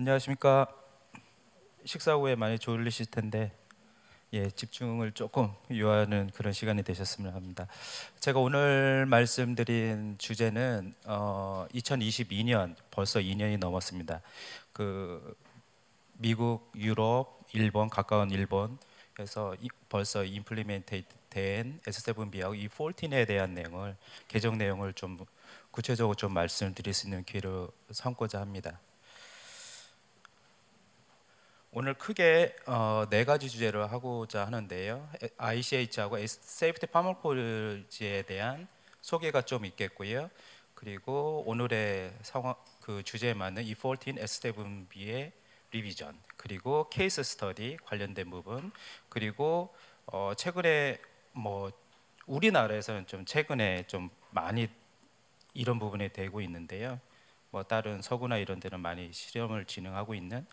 안녕하십니까. 식사 후에 많이 졸리실 텐데 예, 집중을 조금 요하는 그런 시간이 되셨으면 합니다. 제가 오늘 말씀드린 주제는 어, 2022년 벌써 2년이 넘었습니다. 그 미국, 유럽, 일본 가까운 일본에서 이, 벌써 임플리멘테이된 S7B하고 이 14에 대한 내용을 개정 내용을 좀 구체적으로 좀 말씀드릴 수 있는 기회를 삼고자 합니다. 오늘 크게 어, 네 가지 주제를 하고자 하는데요. ICH하고 세이프티 파머콜지에 대한 소개가 좀 있겠고요. 그리고 오늘의 상황 그 주제에 맞는 E14 S7B의 리비전, 그리고 케이스 스터디 관련된 부분, 그리고 어, 최근에 뭐 우리나라에서는 좀 최근에 좀 많이 이런 부분이 되고 있는데요. 뭐 다른 서구나 이런 데는 많이 실험을 진행하고 있는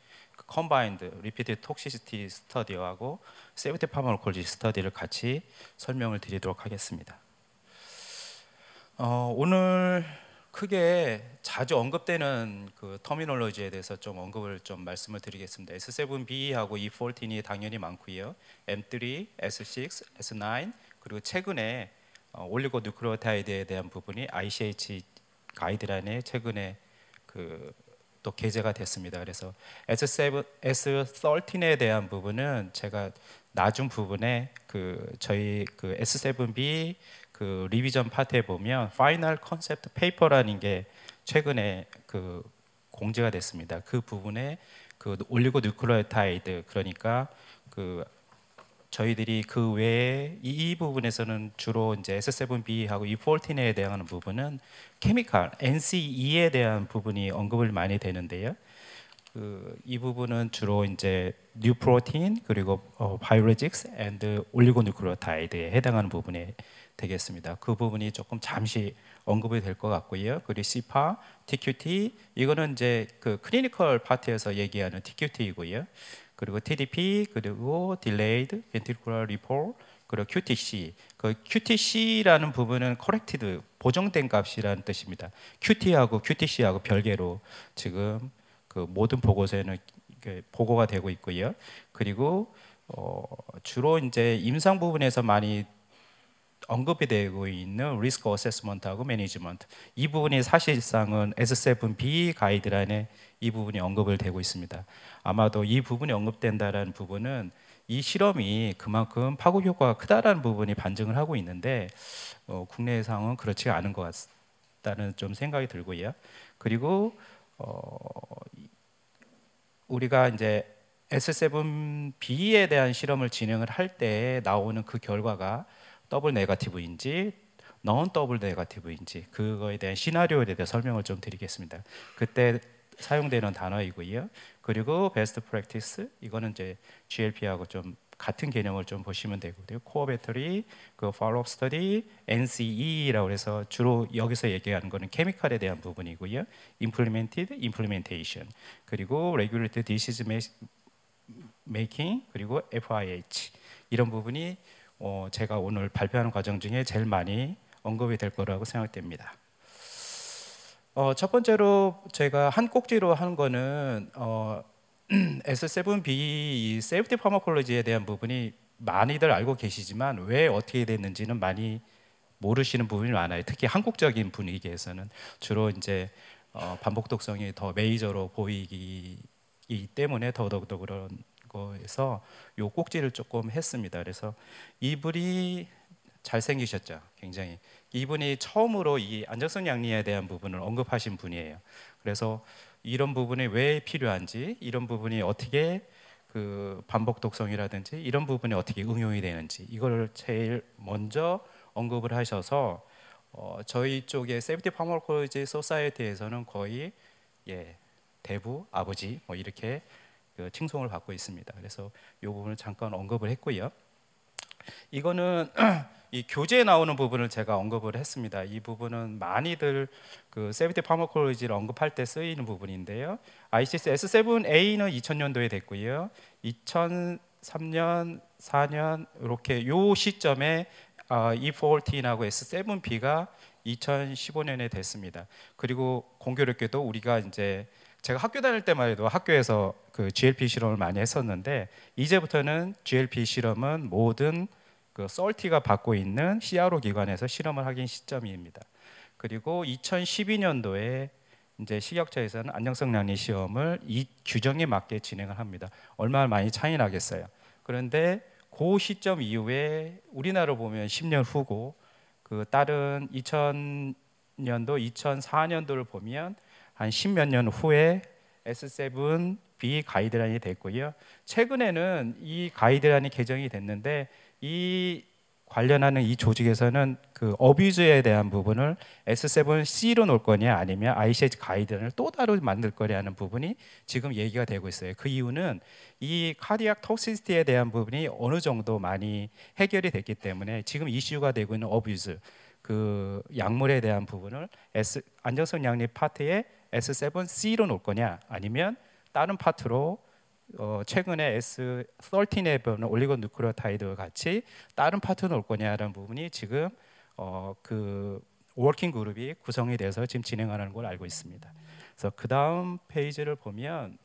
컴바인드 리피티 톡시시티 스터디하고 세브티 파마콜지 스터디를 같이 설명을 드리도록 하겠습니다. 어, 오늘 크게 자주 언급되는 그 터미널로지에 대해서 좀 언급을 좀 말씀을 드리겠습니다. S7B하고 E14이 당연히 많고요. M3, S6, S9 그리고 최근에 어, 올리고 뉴클레타이드에 대한 부분이 ICH 가이드라인에 최근에 그또 게재가 됐습니다. 그래서 S7, S13에 대한 부분은 제가 나중 부분에 그 저희 그 S7B 그 리비전 파트에 보면 파이널 컨셉트 페이퍼라는 게 최근에 그 공지가 됐습니다. 그 부분에 그 올리고누클레오타이드 그러니까 그 저희들이 그 외에 이, 이 부분에서는 주로 이제 S7B하고 E14에 대한 부분은 케미칼 NCE에 대한 부분이 언급을 많이 되는데요. 그, 이 부분은 주로 이제 뉴 프로틴 그리고 어, 바이오레직스 앤드 올리고누클레타이드에 해당하는 부분에 되겠습니다. 그 부분이 조금 잠시 언급이 될 것 같고요. 그리고 CPA, TQT 이거는 이제 그 클리니컬 파트에서 얘기하는 TQT이고요. 그리고 TDP 그리고 Delayed Ventricular Report 그리고 QTC 그 QTC라는 부분은 Corrected 보정된 값이라는 뜻입니다. QT하고 QTC하고 별개로 지금 그 모든 보고서에는 보고가 되고 있고요. 그리고 어, 주로 이제 임상 부분에서 많이 언급이 되고 있는 리스크 어세스먼트하고 매니지먼트 이 부분이 사실상은 S7B 가이드라인에 이 부분이 언급을 되고 있습니다. 아마도 이 부분이 언급된다라는 부분은 이 실험이 그만큼 파급 효과가 크다라는 부분이 반증을 하고 있는데 어, 국내 상황은 그렇지 않은 것 같다는 좀 생각이 들고요. 그리고 어, 우리가 이제 S7B에 대한 실험을 진행을 할 때 나오는 그 결과가 더블 네가티브인지 넌 더블 네가티브인지 그거에 대한 시나리오에 대해 설명을 좀 드리겠습니다. 그때 사용되는 단어이고요. 그리고 베스트 프랙티스 이거는 이제 GLP하고 좀 같은 개념을 좀 보시면 되고요. 코어 배터리, 그 팔로업 스터디, NCE라고 해서 주로 여기서 얘기하는 거는 케미컬에 대한 부분이고요. 임플리멘티드, 임플리멘테이션. 그리고 레귤 g u l a t e d d e c 그리고 FIH 이런 부분이 어, 제가 오늘 발표하는 과정 중에 제일 많이 언급이 될 거라고 생각됩니다. 어, 첫 번째로 제가 한 꼭지로 한 거는 어, S7B 세이프티 파마콜로지에 대한 부분이 많이들 알고 계시지만 왜 어떻게 됐는지는 많이 모르시는 부분이 많아요. 특히 한국적인 분위기에서는 주로 이제 어, 반복 독성이 더 메이저로 보이기 때문에 더더욱더 그런 있고 해서 요 꼭지를 조금 했습니다. 그래서 이분이 잘생기셨죠. 굉장히 이분이 처음으로 이 안정성 양리에 대한 부분을 언급하신 분이에요. 그래서 이런 부분이 왜 필요한지, 이런 부분이 어떻게 그 반복 독성이라든지 이런 부분이 어떻게 응용이 되는지 이걸 제일 먼저 언급을 하셔서 어, 저희 쪽에 세이프티 파머콜지 소사이어티에서는 거의 예 대부 아버지 뭐 이렇게 그 칭송을 받고 있습니다. 그래서 이 부분을 잠깐 언급을 했고요. 이거는 이 교재에 나오는 부분을 제가 언급을 했습니다. 이 부분은 많이들 그 세비티 파머콜로지를 언급할 때 쓰이는 부분인데요. ICS S7A는 2000년도에 됐고요. 2003년, 4년 이렇게 요 시점에 어, E14하고 S7B가 2015년에 됐습니다. 그리고 공교롭게도 우리가 이제 제가 학교 다닐 때만 해도 학교에서 그 GLP 실험을 많이 했었는데 이제부터는 GLP 실험은 모든 그 썰티가 받고 있는 CRO 기관에서 실험을 하긴 시점입니다. 그리고 2012년도에 이제 식약처에서는 안정성 난이 시험을 이 규정에 맞게 진행을 합니다. 얼마나 많이 차이 나겠어요. 그런데 그 시점 이후에 우리나라로 보면 10년 후고 그 다른 2000년도 2004년도를 보면 한 십몇 년 후에 S7 B 가이드라인이 됐고요. 최근에는 이 가이드라인이 개정이 됐는데 이 관련하는 이 조직에서는 그 어뷰즈에 대한 부분을 S7C로 놓을 거냐 아니면 ICH 가이드라인을 또 따로 만들 거냐 하는 부분이 지금 얘기가 되고 있어요. 그 이유는 이 카디악 톡시스티에 대한 부분이 어느 정도 많이 해결이 됐기 때문에 지금 이슈가 되고 있는 어뷰즈 그 약물에 대한 부분을 S 안정성 약립 파트에 S7C로 놓을 거냐 아니면 다른 파트로 어, 최근에 S13에 보는 올리고누클레오타이드 같이 다른 파트 놓을 거냐라는 부분이 지금 어, 그 워킹 그룹이 구성이 돼서 지금 진행하는 걸 알고 있습니다. 그래서 그 다음 페이지를 보면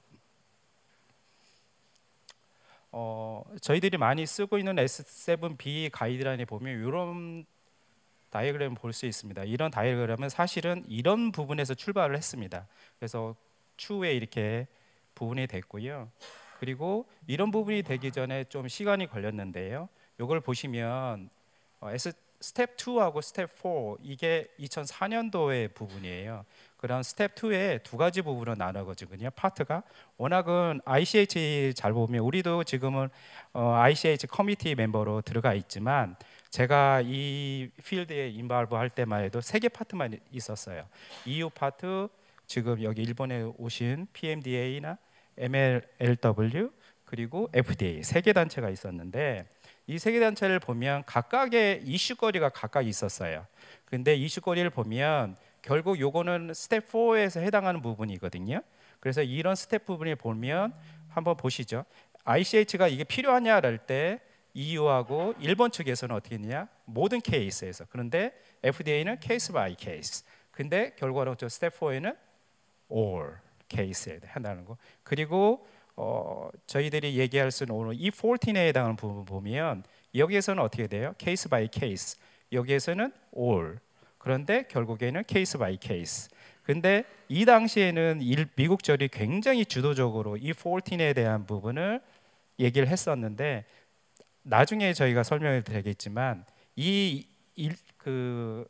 어, 저희들이 많이 쓰고 있는 S7B 가이드라인에 보면 이런 다이어그램 볼 수 있습니다. 이런 다이어그램은 사실은 이런 부분에서 출발을 했습니다. 그래서 추후에 이렇게 부분이 됐고요. 그리고 이런 부분이 되기 전에 좀 시간이 걸렸는데요. 이걸 보시면 어, S 스텝 2하고 스텝 4 이게 2004년도의 부분이에요. 그런 스텝 2의 두 가지 부분으로 나눠거든요. 파트가 워낙은 ICH 잘 보면 우리도 지금은 어, ICH 커뮤니티 멤버로 들어가 있지만 제가 이 필드에 인발브 할 때만 해도 세 개 파트만 있었어요. EU 파트, 지금 여기 일본에 오신 PMDA나 MLW 그리고 FDA 세 개 단체가 있었는데 이 세 개 단체를 보면 각각의 이슈거리가 각각 있었어요. 근데 이슈거리를 보면 결국 요거는 스텝 4에서 해당하는 부분이거든요. 그래서 이런 스텝 부분을 보면 한번 보시죠. ICH가 이게 필요하냐랄 때 EU하고 일본 측에서는 어떻게 했냐? 모든 케이스에서. 그런데 FDA는 케이스 바이 케이스. 근데 결과로 저 스텝 4에는 all 케이스에 한다는 거. 그리고 어, 저희들이 얘기할 수는 있 오늘 이 14에 해당하는 부분 보면 여기에서는 어떻게 돼요? 케이스 바이 케이스. 여기에서는 all. 그런데 결국에는 케이스 바이 케이스. 근데 이 당시에는 일, 미국 절이 굉장히 주도적으로 이 14에 대한 부분을 얘기를 했었는데 나중에 저희가 설명드리겠지만 이그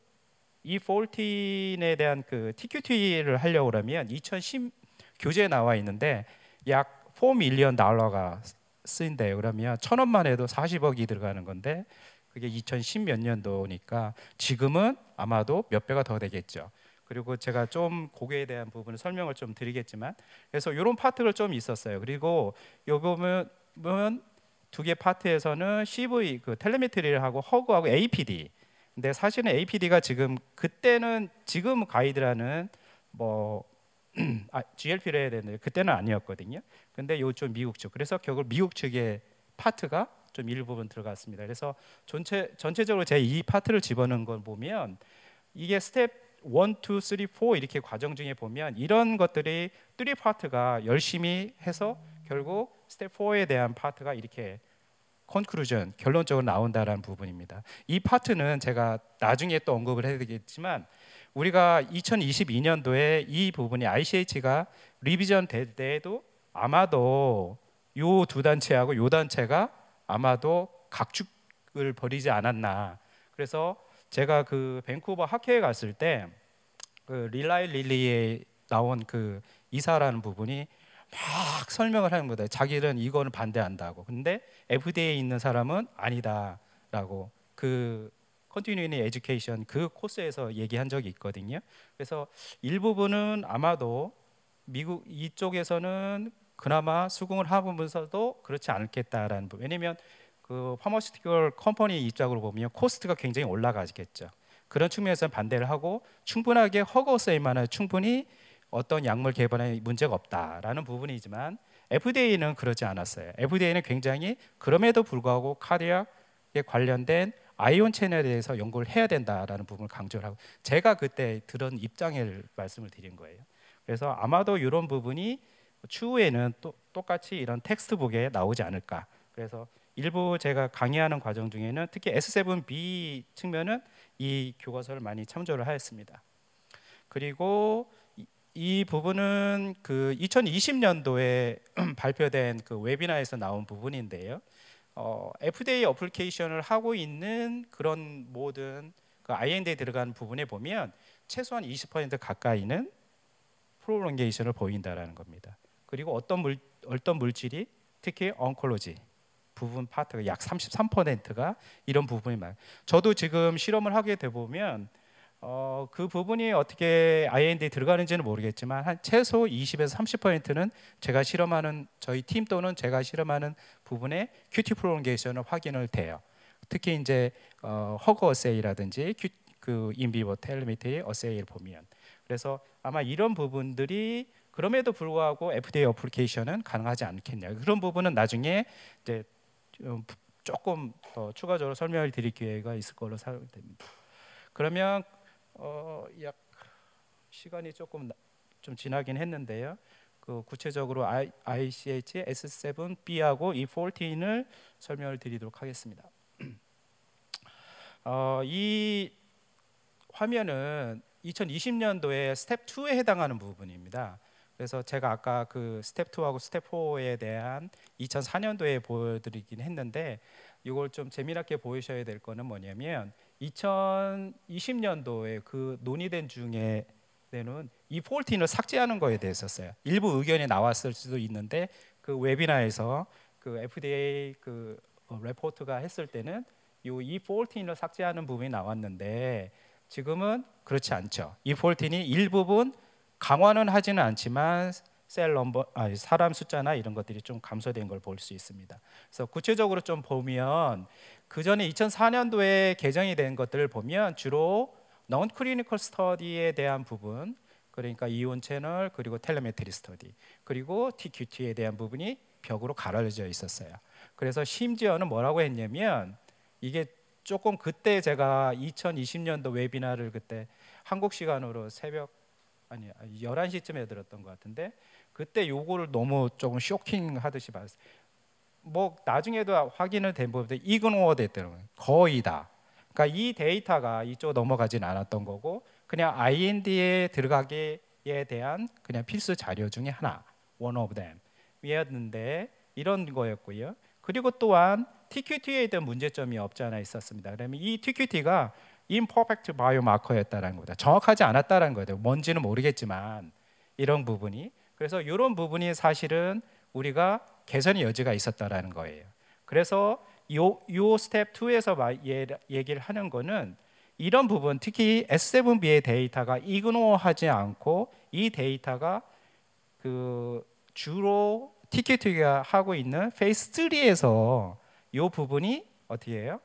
E14에 대한 그 TQT를 하려고 그러면 2010 교재에 나와 있는데 약 4밀리언 달러가 쓰인대요. 그러면 천 원만 해도 40억이 들어가는 건데 그게 2010 몇 년도니까 지금은 아마도 몇 배가 더 되겠죠. 그리고 제가 좀 고개에 대한 부분을 설명을 좀 드리겠지만 그래서 이런 파트를 좀 있었어요. 그리고 요 보면 두개 파트에서는 CV 그 텔레메트리를 하고 허그하고 APD. 근데 사실은 APD가 지금 그때는 지금 가이드라는 뭐 아, GLP를 해야 되는데 그때는 아니었거든요. 근데 요즘 미국 측 그래서 결국 미국 측의 파트가 좀 일부분 들어갔습니다. 그래서 전체 전체적으로 제 이 파트를 집어넣은 걸 보면 이게 스텝 1, 2, 3, 4 이렇게 과정 중에 보면 이런 것들이 3 파트가 열심히 해서 결국 스텝 4에 대한 파트가 이렇게 컨클루전 결론적으로 나온다라는 부분입니다. 이 파트는 제가 나중에 또 언급을 해드리겠지만 우리가 2022년도에 이 부분이 ICH가 리비전 될 때에도 아마도 요 두 단체하고 요 단체가 아마도 각축을 벌이지 않았나. 그래서 제가 그 밴쿠버 학회에 갔을 때 그 릴라이 릴리에 나온 그 이사라는 부분이 막 설명을 하는 거다. 자기는 이거는 반대한다고. 근데 FDA에 있는 사람은 아니다라고 그 컨티뉴인 에듀케이션 그 코스에서 얘기한 적이 있거든요. 그래서 일부분은 아마도 미국 이쪽에서는 그나마 수긍을 하면서도 그렇지 않겠다라는 부분. 왜냐면 그 파머시티컬 컴퍼니 입장으로 보면 코스트가 굉장히 올라가겠죠. 그런 측면에서 반대를 하고 충분하게 허가세만한 충분히 어떤 약물 개발에 문제가 없다라는 부분이지만 FDA는 그러지 않았어요. FDA는 굉장히 그럼에도 불구하고 카디아에 관련된 아이온 채널에 대해서 연구를 해야 된다라는 부분을 강조를 하고 제가 그때 들은 입장을 말씀을 드린 거예요. 그래서 아마도 이런 부분이 추후에는 또, 똑같이 이런 텍스트북에 나오지 않을까. 그래서 일부 제가 강의하는 과정 중에는 특히 S7B 측면은 이 교과서를 많이 참조를 하였습니다. 그리고 이 부분은 그 2020년도에 발표된 그 웨비나에서 나온 부분인데요. 어, FDA 어플리케이션을 하고 있는 그런 모든 그 IND에 들어간 부분에 보면 최소한 20% 가까이는 프로롱게이션을 보인다라는 겁니다. 그리고 어떤 물 어떤 물질이 특히 언콜로지 부분 파트가 약 33%가 이런 부분이 많 저도 지금 실험을 하게 돼 보면 어, 그 부분이 어떻게 IND 들어가는지는 모르겠지만 한 최소 20에서 30%는 제가 실험하는 저희 팀 또는 제가 실험하는 부분에 QT 프로롱게이션을 확인을 돼요. 특히 이제 어, 허그 어세이라든지 큐, 그 인비보 텔리미테이 어세이를 보면 그래서 아마 이런 부분들이 그럼에도 불구하고 FDA 어플리케이션은 가능하지 않겠냐 그런 부분은 나중에 이제 조금 더 추가적으로 설명을 드릴 기회가 있을 걸로 생각됩니다. 그러면 어, 약 시간이 조금 좀 지나긴 했는데요. 그 구체적으로 I, ICH S7B하고 E14을 설명을 드리도록 하겠습니다. 어, 이 화면은 2020년도에 스텝 2에 해당하는 부분입니다. 그래서 제가 아까 그 스텝 2하고 스텝 4에 대한 2004년도에 보여드리긴 했는데 이걸 좀 재미나게 보이셔야 될 거는 뭐냐면 2020년도에 그 논의된 중에 때는 이 폴틴을 삭제하는 거에 대해서였어요. 일부 의견이 나왔을 수도 있는데 그 웨비나에서 그 FDA 그 레포트가 했을 때는 이 폴틴을 삭제하는 부분이 나왔는데 지금은 그렇지 않죠. 이 폴틴이 일부분 강화는 하지는 않지만 셀 넘버 아 사람 숫자나 이런 것들이 좀 감소된 걸 볼 수 있습니다. 그래서 구체적으로 좀 보면 그 전에 2004년도에 개정이 된 것들을 보면 주로 non clinical study에 대한 부분 그러니까 이온 채널 그리고 텔레메트리 스터디 그리고 TQT에 대한 부분이 벽으로 가려져 있었어요. 그래서 심지어는 뭐라고 했냐면 이게 조금 그때 제가 2020년도 웨비나를 그때 한국 시간으로 새벽 아니 11시쯤에 들었던 것 같은데 그때 요거를 너무 조금 쇼킹 하듯이 봤어요. 뭐 나중에도 확인을 된 부분인데 이그노어 됐더라고요. 거의 다. 그러니까 이 데이터가 이쪽 넘어가진 않았던 거고 그냥 IND에 들어가기에 대한 그냥 필수 자료 중에 하나 one of them 이었는데 이런 거였고요. 그리고 또한 TQT에 대한 문제점이 없지 않아 있었습니다. 그러면 이 TQT가 imperfect biomarker였다는 거다. 정확하지 않았다는 라 거예요. 뭔지는 모르겠지만 이런 부분이 그래서 이런 부분이 사실은 우리가 개선의 여지가 있었다라는 거예요. 그래서 요, 요 스텝 2에서 얘기를 하는 거는 이런 부분 특히 S7B의 데이터가 이그노하지 않고 이 데이터가 그 주로 티켓트 하고 있는 페이스 3에서 요 부분이 어떻게 해요?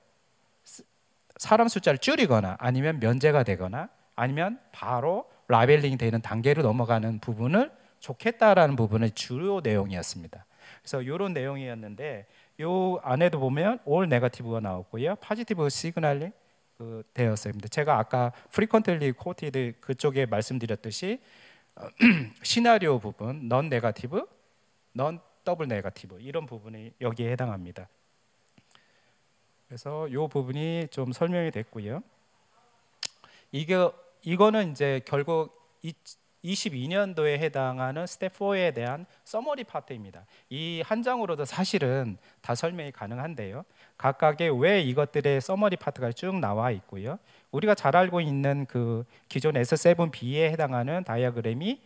사람 숫자를 줄이거나 아니면 면제가 되거나 아니면 바로 라벨링 되는 단계로 넘어가는 부분을 좋겠다라는 부분의 주요 내용이었습니다. 그래서 이런 내용이었는데 요 안에도 보면 a 네거티 e 가 나왔고요. 파지티브 시그널링 그 되었습니다. 제가 아까 프리퀀틀리 코티드 그쪽에 말씀드렸듯이 시나리오 부분 넌 네거티브, 넌 더블 네거티브 이런 부분이 여기에 해당합니다. 그래서 요 부분이 좀 설명이 됐고요. 이게 이거는 이제 결국 이 22년도에 해당하는 스텝 4에 대한 서머리 파트입니다. 이 한 장으로도 사실은 다 설명이 가능한데요. 각각의 왜 이것들의 서머리 파트가 쭉 나와 있고요. 우리가 잘 알고 있는 그 기존 S7B에 해당하는 다이어그램이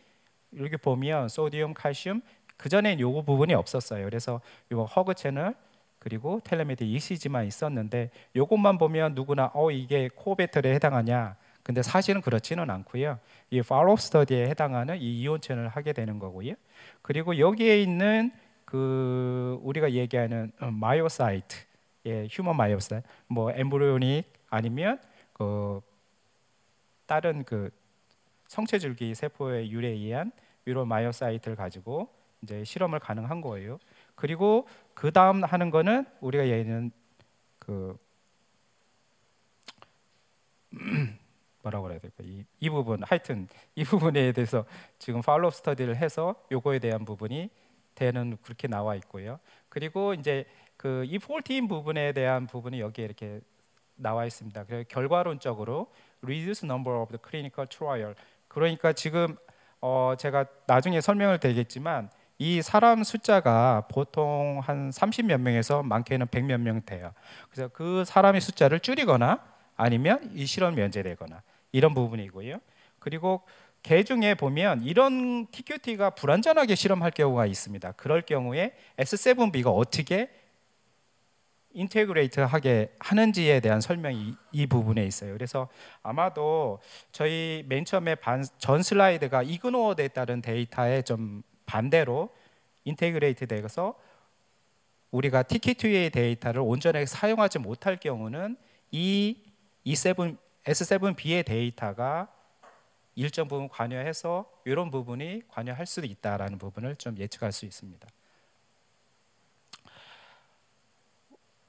여기 보면 소디움, 칼슘 그 전엔 요거 부분이 없었어요. 그래서 요 허그 채널 그리고 텔레메디 ECG만 있었는데 요것만 보면 누구나 어 이게 코어 배터리에 해당하냐 근데 사실은 그렇지는 않고요. 이 팔로우 스터디에 해당하는 이 이온천을 하게 되는 거고요. 그리고 여기에 있는 그 우리가 얘기하는 어, 마이오사이트, 예, 휴먼 마이오사이트, 뭐 엠브리오닉 아니면 그 다른 그 성체 줄기 세포의 유래에 의한 유로 마이오사이트를 가지고 이제 실험을 가능한 거예요. 그리고 그 다음 하는 거는 우리가 얘는 그 음, 뭐라고 그래야 될까? 이, 이 부분 하여튼 이 부분에 대해서 지금 팔로업 스터디를 해서 요거에 대한 부분이 대는 그렇게 나와 있고요. 그리고 이제 그 이 폴티인 부분에 대한 부분이 여기에 이렇게 나와 있습니다. 그래서 결과론적으로 reduce number of the clinical trial 그러니까 지금 어 제가 나중에 설명을 드리겠지만 이 사람 숫자가 보통 한 30몇 명에서 많게는 100몇 명 돼요. 그래서 그 사람의 숫자를 줄이거나 아니면 이 실험 면제되거나 이런 부분이고요. 그리고 개 중에 보면 이런 TQT가 불완전하게 실험할 경우가 있습니다. 그럴 경우에 S7B가 어떻게 인테그레이트하게 하는지에 대한 설명이 이 부분에 있어요. 그래서 아마도 저희 맨 처음에 반, 전 슬라이드가 이그노어에 따른 데이터에 좀 반대로 인테그레이트 되어서 우리가 TK2의 데이터를 온전하게 사용하지 못할 경우는 이 S7B의 데이터가 일정 부분 관여해서 이런 부분이 관여할 수도 있다라는 부분을 좀 예측할 수 있습니다.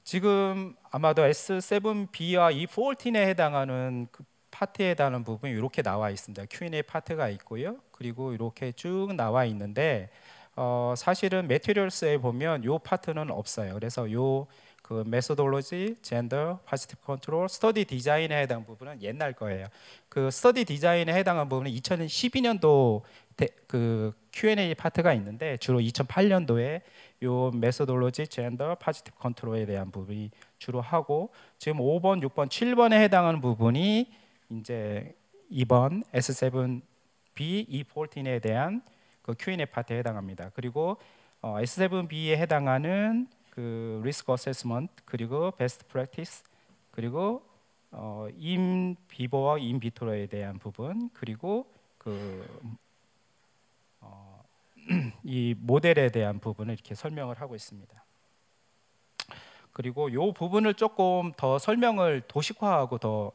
지금 아마도 S7B와 E14에 해당하는 그 파트에 해당하는 부분이 이렇게 나와 있습니다. Q&A 파트가 있고요. 그리고 이렇게 쭉 나와 있는데 어, 사실은 메테리얼스에 보면 이 파트는 없어요. 그래서 요그 메소돌로지, 젠더, 파시티브 컨트롤, 스터디 디자인에 해당 부분은 옛날 거예요. 그 스터디 디자인에 해당한 부분은 2012년도 대, 그 Q&A 파트가 있는데 주로 2008년도에 요 메소돌로지, 젠더, 파시티브 컨트롤에 대한 부분이 주로 하고 지금 5번, 6번, 7번에 해당하는 부분이 이제 2번 S7B, E14에 대한 그 Q&A 파트에 해당합니다. 그리고 어, S7B에 해당하는 그 리스크 어세스먼트 그리고 베스트 프랙티스 그리고 어, 인 비보와 인 비토로에 대한 부분 그리고 그 어, 이 모델에 대한 부분을 이렇게 설명을 하고 있습니다. 그리고 이 부분을 조금 더 설명을 도식화하고 더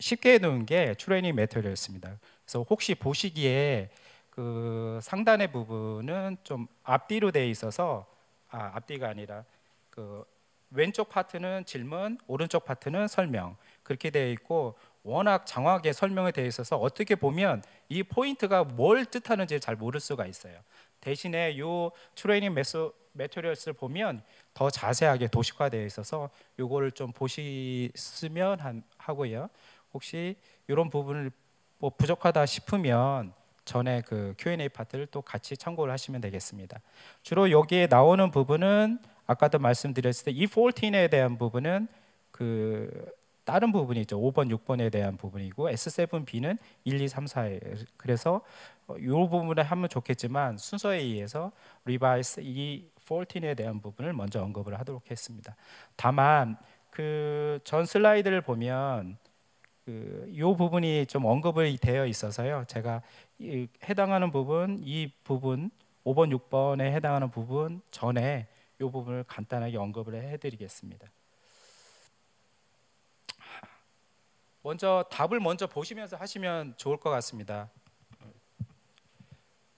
쉽게 해놓은 게 트레이닝 메터리얼입니다. 그래서 혹시 보시기에 그 상단의 부분은 좀 앞뒤로 돼 있어서 아, 앞뒤가 아니라 그 왼쪽 파트는 질문, 오른쪽 파트는 설명 그렇게 되어 있고 워낙 장황하게 설명이 되어 있어서 어떻게 보면 이 포인트가 뭘 뜻하는지 잘 모를 수가 있어요. 대신에 이 트레이닝 메소 매트리얼스를 보면 더 자세하게 도식화되어 있어서 이거를 좀 보시면 하고요. 혹시 이런 부분을 뭐 부족하다 싶으면 전에 그 Q&A 파트를 또 같이 참고를 하시면 되겠습니다. 주로 여기에 나오는 부분은 아까도 말씀드렸을 때 E14에 대한 부분은 그 다른 부분이죠. 5번, 6번에 대한 부분이고 S7B는 1, 2, 3, 4에 그래서 이 어, 부분을 하면 좋겠지만 순서에 의해서 리바이스 E14에 대한 부분을 먼저 언급을 하도록 했습니다. 다만 그 전 슬라이드를 보면 그요 부분이 좀 언급이 되어 있어서요. 제가 해당하는 부분 이 부분 5번 6번에 해당하는 부분 전에 요 부분을 간단하게 언급을 해드리겠습니다. 먼저 답을 먼저 보시면서 하시면 좋을 것 같습니다.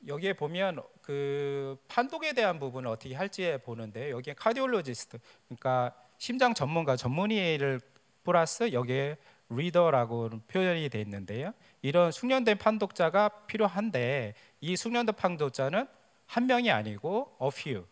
여기에 보면 그 판독에 대한 부분을 어떻게 할지 보는데 여기에 카디올로지스트 그러니까 심장 전문가 전문의를 플러스 여기에 리더라고 표현이 돼 있는데요. 이런 숙련된 판독자가 필요한데 이 숙련된 판독자는 한 명이 아니고 a few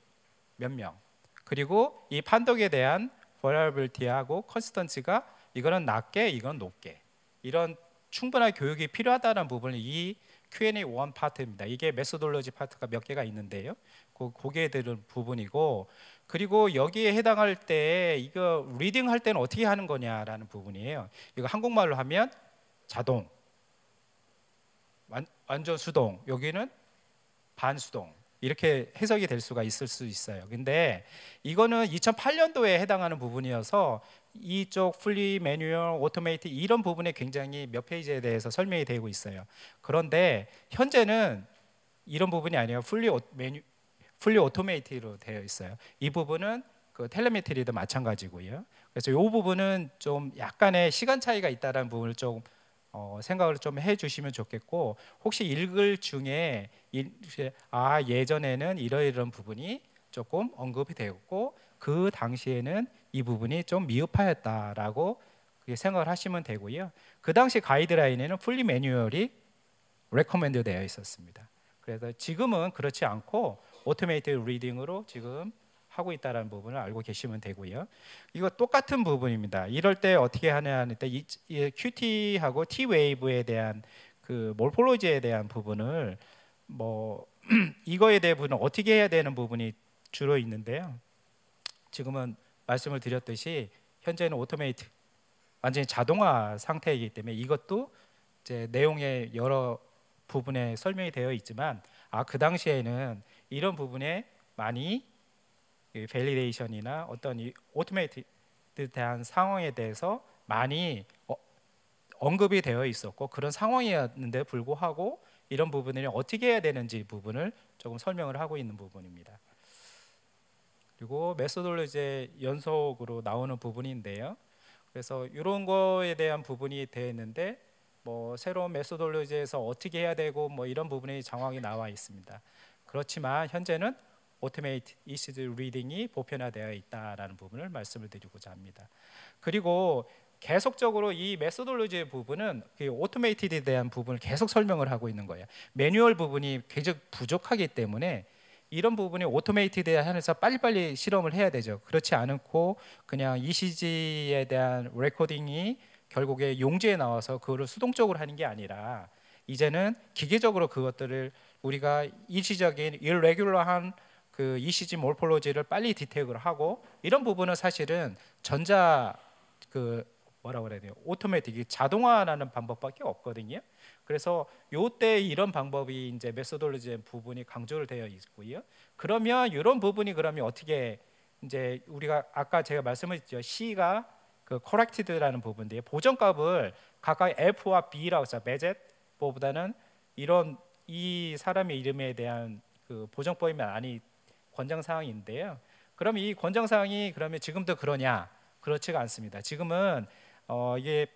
몇 명. 그리고 이 판독에 대한 variability하고 컨스턴트가 이거는 낮게 이건 높게 이런 충분한 교육이 필요하다는 부분이 이 Q&A 원 파트입니다. 이게 메소돌로지 파트가 몇 개가 있는데요. 그 고개 들은 부분이고 그리고 여기에 해당할 때 이거 리딩 할 때는 어떻게 하는 거냐라는 부분이에요. 이거 한국말로 하면 자동, 완, 전 수동, 여기는 반수동 이렇게 해석이 될 수가 있을 수 있어요. 근데 이거는 2008년도에 해당하는 부분이어서 이쪽 플리 매뉴얼 오토메이트 이런 부분에 굉장히 몇 페이지에 대해서 설명이 되고 있어요. 그런데 현재는 이런 부분이 아니에요. 플리 매뉴 얼 풀리 오토메이트로 되어 있어요. 이 부분은 그 텔레메트리도 마찬가지고요. 그래서 이 부분은 좀 약간의 시간 차이가 있다라는 부분을 좀 어, 생각을 좀 해주시면 좋겠고 혹시 읽을 중에 아 예전에는 이러이러한 부분이 조금 언급이 되었고 그 당시에는 이 부분이 좀 미흡하였다라고 생각을 하시면 되고요. 그 당시 가이드라인에는 풀리 매뉴얼이 레코멘드 되어 있었습니다. 그래서 지금은 그렇지 않고 오토메이트 리딩으로 지금 하고 있다라는 부분을 알고 계시면 되고요. 이거 똑같은 부분입니다. 이럴 때 어떻게 하냐 하는 때 QT하고 T 웨이브에 대한 그 몰폴로지에 대한 부분을 뭐 이거에 대해 은 어떻게 해야 되는 부분이 주로 있는데요. 지금은 말씀을 드렸듯이 현재는 오토메이트 완전히 자동화 상태이기 때문에 이것도 이제 내용의 여러 부분에 설명이 되어 있지만 아 그 당시에는 이런 부분에 많이 밸리데이션이나 어떤 오토메이트 대한 상황에 대해서 많이 어, 언급이 되어 있었고 그런 상황이었는데 불구하고 이런 부분을 어떻게 해야 되는지 부분을 조금 설명을 하고 있는 부분입니다. 그리고 메소드로 이제 연속으로 나오는 부분인데요. 그래서 이런 거에 대한 부분이 되어 있는데 뭐 새로운 메소드로지에서 어떻게 해야 되고 뭐 이런 부분의 정황이 나와 있습니다. 그렇지만 현재는 오토메이트 이시드 리딩이 보편화되어 있다라는 부분을 말씀을 드리고자 합니다. 그리고 계속적으로 이 메소돌로지의 부분은 그 오토메이티드에 대한 부분을 계속 설명을 하고 있는 거예요. 매뉴얼 부분이 굉장 부족하기 때문에 이런 부분이 오토메이티드에 한해서 빨리빨리 실험을 해야 되죠. 그렇지 않고 그냥 ECG에 대한 레코딩이 결국에 용지에 나와서 그거를 수동적으로 하는 게 아니라 이제는 기계적으로 그것들을 우리가 일시적인 일레귤러한 그 ECG 몰폴로지를 빨리 디텍을 하고 이런 부분은 사실은 전자 그 뭐라 고 그래야 돼요? 오토매틱이 자동화라는 방법밖에 없거든요. 그래서 요때 이런 방법이 이제 메소돌로지 부분이 강조를 되어 있고요. 그러면 이런 부분이 그러면 어떻게 이제 우리가 아까 제가 말씀을 드렸죠. C가 그 코렉티드라는 부분인데 보정값을 각각 F와 B라고 해서 매젯보다는 이런 이 사람의 이름에 대한 그 보정법이면 아니 권장 사항인데요. 그럼 이 권장 사항이 그러면 지금도 그러냐? 그렇지가 않습니다. 지금은 어 이게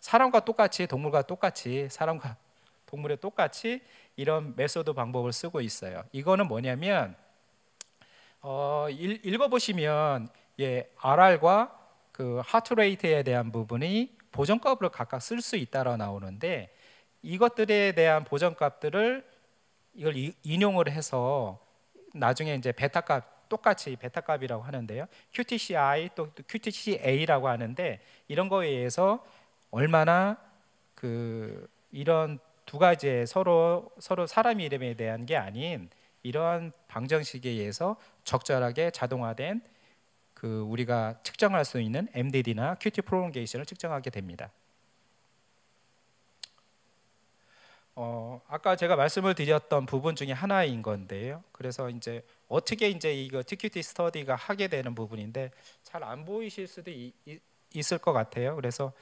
사람과 똑같이 동물과 똑같이 사람과 동물에 똑같이 이런 메소드 방법을 쓰고 있어요. 이거는 뭐냐면 어 읽어 보시면 예, RR과 그 하트레이트에 대한 부분이 보정값으 각각 쓸 수 있다라 나오는데 이것들에 대한 보정값들을 이걸 인용을 해서 나중에 이제 베타값 똑같이 베타값이라고 하는데요. QTCI 또, 또 QTCA라고 하는데 이런 거에 의해서 얼마나 그 이런 두 가지의 서로 서로 사람 이름에 대한 게 아닌 이러한 방정식에 의해서 적절하게 자동화된 그 우리가 측정할 수 있는 MDD나 QT 프로롱게이션을 측정하게 됩니다. 어, 아까 제가 말씀을 드렸던 부분 중에 하나인 건데요. 그래서 이제 어떻게 이제 이거 TQT 스터디가 하게 되는 부분인데 잘 안 보이실 수도 이, 이, 있을 것 같아요. 그래서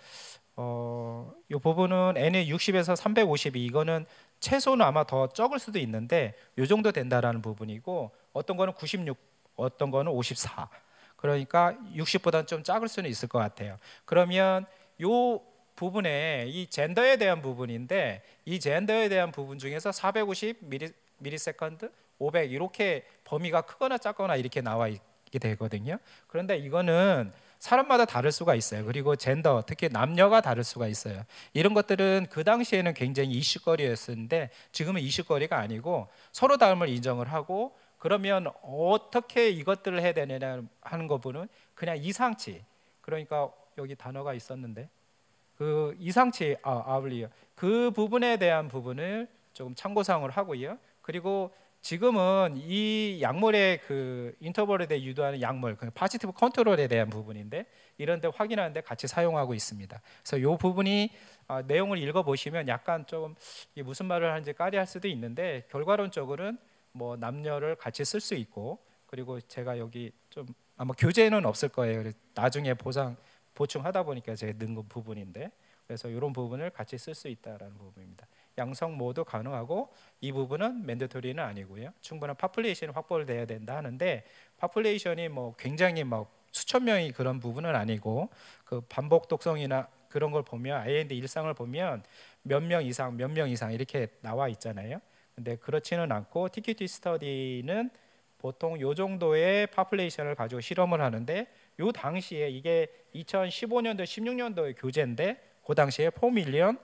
어, 이 부분은 N의 60에서 352 이거는 최소는 아마 더 적을 수도 있는데 요 정도 된다라는 부분이고 어떤 거는 96, 어떤 거는 54. 그러니까 60보다는 좀 작을 수는 있을 것 같아요. 그러면 요 부분에 이 젠더에 대한 부분인데 이 젠더에 대한 부분 중에서 450 미리, 미리세컨드, 500 이렇게 범위가 크거나 작거나 이렇게 나와 있게 되거든요. 그런데 이거는 사람마다 다를 수가 있어요. 그리고 젠더, 특히 남녀가 다를 수가 있어요. 이런 것들은 그 당시에는 굉장히 이슈거리였었는데 지금은 이슈거리가 아니고 서로 다음을 인정을 하고 그러면 어떻게 이것들을 해야 되느냐 하는 거 보는 그냥 이상치. 그러니까 여기 단어가 있었는데 그 이상치 아, 아울리요. 그 부분에 대한 부분을 조금 참고사항을 하고요. 그리고 지금은 이 약물의 그 인터벌에 대해 유도하는 약물, 그 파지티브 컨트롤에 대한 부분인데 이런데 확인하는데 같이 사용하고 있습니다. 그래서 이 부분이 어, 내용을 읽어보시면 약간 좀 무슨 말을 하는지 까리할 수도 있는데 결과론적으로는 뭐 남녀를 같이 쓸 수 있고 그리고 제가 여기 좀 아마 교재는 없을 거예요. 나중에 보상 보충하다 보니까 제가 는 부분인데 그래서 이런 부분을 같이 쓸 수 있다라는 부분입니다. 양성 모두 가능하고 이 부분은 멘데토리는 아니고요. 충분한 파플레이션이 확보돼야 를 된다 하는데 파플레이션이 뭐 굉장히 막 수천 명이 그런 부분은 아니고 그 반복 독성이나 그런 걸 보면 아이 n d 일상을 보면 몇 명 이상 몇 명 이상 이렇게 나와 있잖아요. 근데 그렇지는 않고 TQT 스터디는 보통 요 정도의 파플레이션을 가지고 실험을 하는데 요 당시에 이게 2015년도 16년도의 교재인데 그 당시에 포 밀리언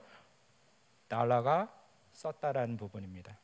달러가 썼다라는 부분입니다.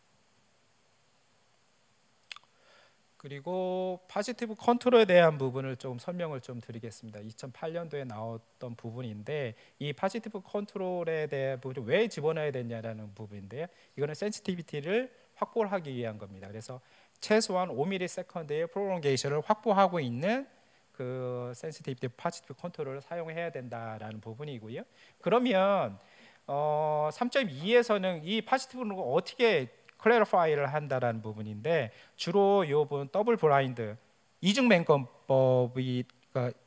그리고 파지티브 컨트롤에 대한 부분을 좀 설명을 좀 드리겠습니다. 2008년도에 나왔던 부분인데 이 파지티브 컨트롤에 대한 부분을 왜 집어넣어야 되냐라는 부분인데요. 이거는 센시티비티를 확보하기 위한 겁니다. 그래서 최소한 5 m s 의 프로롱게이션을 확보하고 있는 그 센시티비티 파지티브 컨트롤을 사용해야 된다라는 부분이고요. 그러면 어, 3.2에서는 이 파지티브 룰 어떻게 클래리파이를 한다라는 부분인데 주로 요분 더블 블라인드 이중 맹건법이 그러니까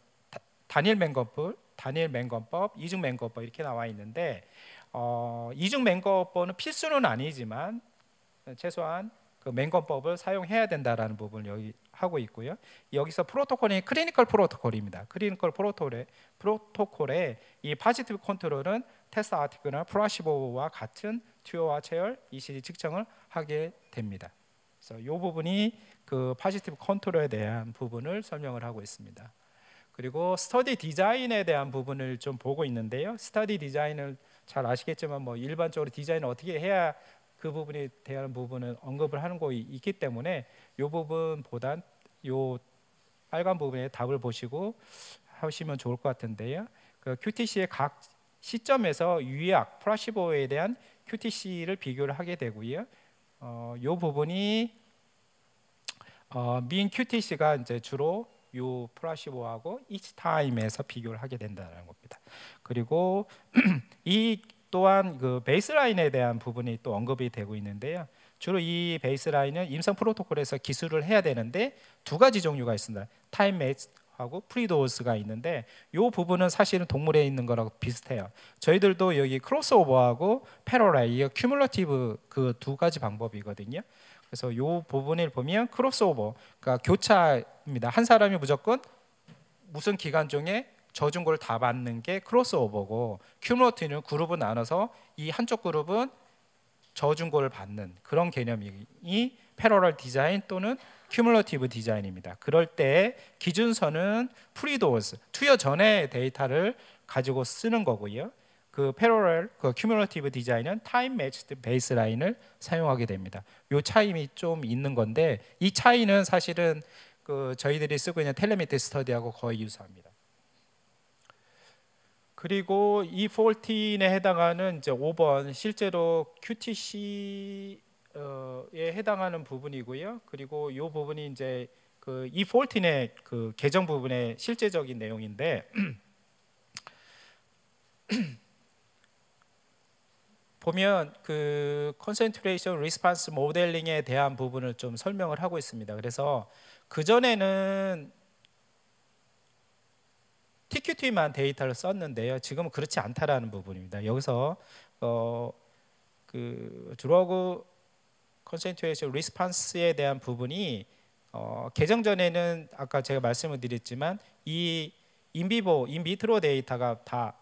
단일 맹건법 단일 맹건법 이중 맹건법 이렇게 나와 있는데 어, 이중 맹건법은 필수는 아니지만 최소한 그 맹건법을 사용해야 된다라는 부분을 여기 하고 있고요. 여기서 프로토콜이 클리니컬 프로토콜입니다. 클리니컬 프로토콜의프로토콜의이 파지티브 컨트롤은 테스트 아티클이나 플라시보와 같은 투여와 체열 ECG 측정을 하게 됩니다. 그래서 이 부분이 그 파지티브 컨트롤에 대한 부분을 설명을 하고 있습니다. 그리고 스터디 디자인에 대한 부분을 좀 보고 있는데요. 스터디 디자인을 잘 아시겠지만 뭐 일반적으로 디자인을 어떻게 해야 그 부분에 대한 부분은 언급을 하는 곳이 있기 때문에 이 부분보단 이 빨간 부분의 답을 보시고 하시면 좋을 것 같은데요. 그 QTC의 각 시점에서 유의약 플라시보에 대한 QTC를 비교를 하게 되고요. 어, 요 부분이 어, 민 QTC가 이제 주로 요 플라시보하고 each time에서 비교를 하게 된다는 겁니다. 그리고 이 또한 그 베이스라인에 대한 부분이 또 언급이 되고 있는데요. 주로 이 베이스라인은 임상 프로토콜에서 기술을 해야 되는데 두 가지 종류가 있습니다. 타임매치 하고 프리도스가 있는데 이 부분은 사실은 동물에 있는 거랑 비슷해요. 저희들도 여기 크로스오버하고 패러라이어 큐뮬러티브 그 두 가지 방법이거든요. 그래서 이 부분을 보면 크로스오버, 그러니까 교차입니다. 한 사람이 무조건 무슨 기간 중에 저중고를 다 받는 게 크로스오버고 큐머티는 그룹은 나눠서 이 한쪽 그룹은 저중고를 받는 그런 개념이 패러럴 디자인 또는 큐뮬러티브 디자인입니다. 그럴 때 기준선은 프리도어스 투여 전에 데이터를 가지고 쓰는 거고요. 그 패러럴 그 큐뮬러티브 디자인은 타임 매치드 베이스라인을 사용하게 됩니다. 요 차이미 좀 있는 건데 이 차이는 사실은 그 저희들이 쓰고 있는 텔레미티 스터디하고 거의 유사합니다. 그리고 E14에 해당하는 이제 5번 실제로 QTC에 해당하는 부분이고요. 그리고 이 부분이 이제 그 E14의 그 개정 부분의 실제적인 내용인데 보면 그 컨센트레이션 리스판스 모델링에 대한 부분을 좀 설명을 하고 있습니다. 그래서 그 전에는 PQT만 데이터를 썼는데요. 지금은 그렇지 않다라는 부분입니다. 여기서 어, 그 드러그 컨센트레이션 리스판스에 대한 부분이 어, 개정 전에는 아까 제가 말씀을 드렸지만 이 인비보, 인비트로 데이터가 다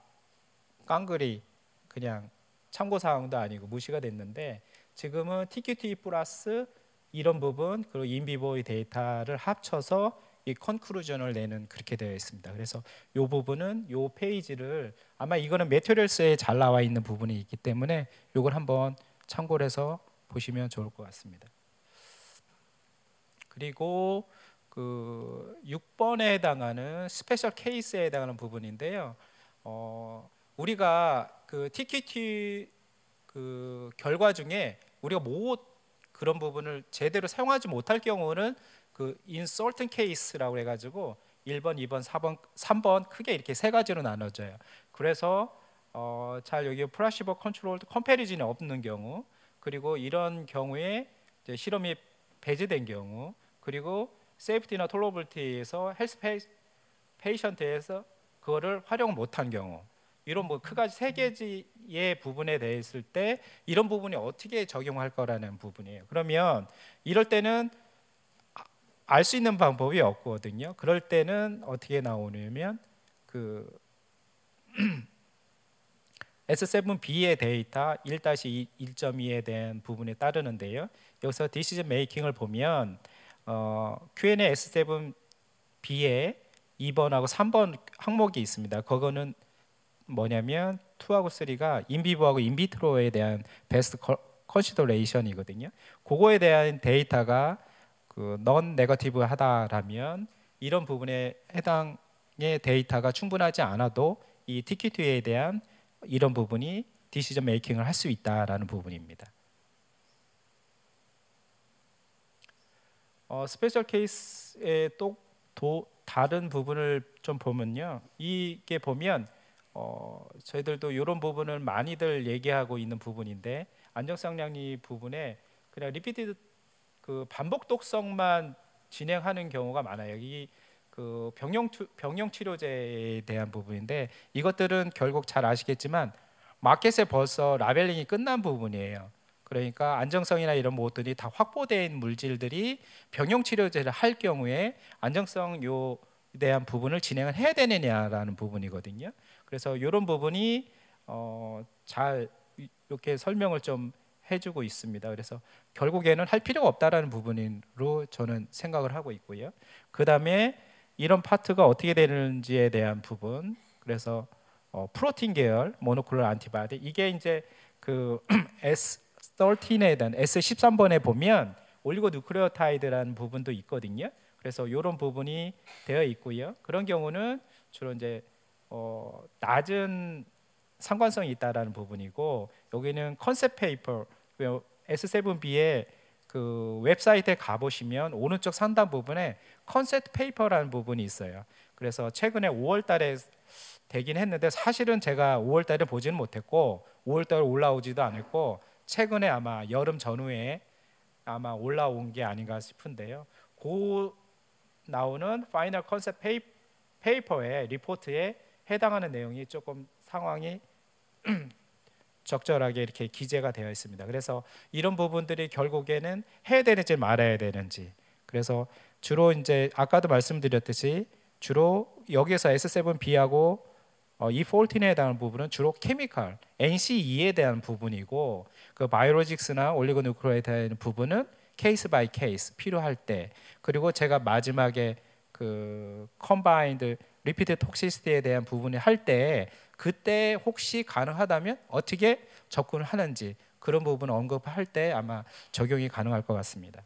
깡그리 그냥 참고 사항도 아니고 무시가 됐는데 지금은 TQT 플러스 이런 부분 그리고 인비보의 데이터를 합쳐서 이 컨클루전을 내는 그렇게 되어 있습니다. 그래서 이 부분은 이 페이지를 아마 이거는 메테리얼스에 잘 나와 있는 부분이 있기 때문에 이걸 한번 참고를 해서 보시면 좋을 것 같습니다. 그리고 그 6번에 해당하는 스페셜 케이스에 해당하는 부분인데요. 어, 우리가 그 TQT 그 결과 중에 우리가 못 뭐 그런 부분을 제대로 사용하지 못할 경우는 그 in c e r t 라고해 가지고 1번, 2번, 4번, 3번 크게 이렇게 세 가지로 나눠져요. 그래서 어, 잘 여기 플라시보 컨트롤 컴페리진이 없는 경우 그리고 이런 경우에 실험이 배제된 경우 그리고 세이프티나 톨로블티에서 헬스 페이션트에서 페이 그거를 활용 못한 경우 이런 뭐 크가지 그 세 개의 부분에 대해 있을 때 이런 부분이 어떻게 적용할 거라는 부분이에요. 그러면 이럴 때는 알수 있는 방법이 없거든요. 그럴 때는 어떻게 나오냐면 그 S7B의 데이터 1-1.2에 대한 부분에 따르는데요. 여기서 디시즌 메이킹을 보면 어, Q&A s 7 b 의 2번하고 3번 항목이 있습니다. 그거는 뭐냐면 2하고 3가 인비브하고 인비트로에 대한 베스트 컨시더레이션이거든요. 그거에 대한 데이터가 그넌 네거티브하다라면 이런 부분에 해당의 데이터가 충분하지 않아도 이티키티에 대한 이런 부분이 디시전 메이킹을 할 수 있다라는 부분입니다. 어, 스페셜 케이스의 또 도, 다른 부분을 좀 보면요. 이게 보면 어, 저희들도 이런 부분을 많이들 얘기하고 있는 부분인데 안정성량리 부분에 그냥 리피티드 그 반복 독성만 진행하는 경우가 많아요. 이그 병용 병용 치료제에 대한 부분인데 이것들은 결국 잘 아시겠지만 마켓에 벌써 라벨링이 끝난 부분이에요. 그러니까 안정성이나 이런 모들이 다 확보된 물질들이 병용 치료제를 할 경우에 안정성 요 대한 부분을 진행을 해야 되느냐라는 부분이거든요. 그래서 이런 부분이 어, 잘 이렇게 설명을 좀 해주고 있습니다. 그래서 결국에는 할 필요가 없다라는 부분으로 저는 생각을 하고 있고요. 그 다음에 이런 파트가 어떻게 되는지에 대한 부분, 그래서 어, 프로틴 계열 모노클로 안티바디 이게 이제 그 S13에 대한 S13번에 보면 올리고누클레오타이드라는 부분도 있거든요. 그래서 이런 부분이 되어 있고요. 그런 경우는 주로 이제 어, 낮은 상관성이 있다라는 부분이고 여기는 컨셉 페이퍼 S7B의 그, 그 웹사이트에 가보시면 오른쪽 상단 부분에 컨셉 페이퍼라는 부분이 있어요. 그래서 최근에 5월달에 되긴 했는데 사실은 제가 5월달에 보지는 못했고 5월달 에 올라오지도 않았고 최근에 아마 여름 전후에 아마 올라온 게 아닌가 싶은데요. 고 나오는 파이널 컨셉 페이, 페이퍼의 리포트에 해당하는 내용이 조금 상황이 적절하게 이렇게 기재가 되어 있습니다. 그래서 이런 부분들이 결국에는 해야 되는지 말아야 되는지 그래서 주로 이제 아까도 말씀드렸듯이 주로 여기서 S7B하고 어, E14에 대한 부분은 주로 케미칼 NC2에 대한 부분이고 그 바이오로직스나 올리고누클레에 대한 부분은 케이스 바이 케이스 필요할 때 그리고 제가 마지막에 그 컴바인드 리피드 톡시스티에 대한 부분을 할때 그때 혹시 가능하다면 어떻게 접근을 하는지 그런 부분 언급할 때 아마 적용이 가능할 것 같습니다.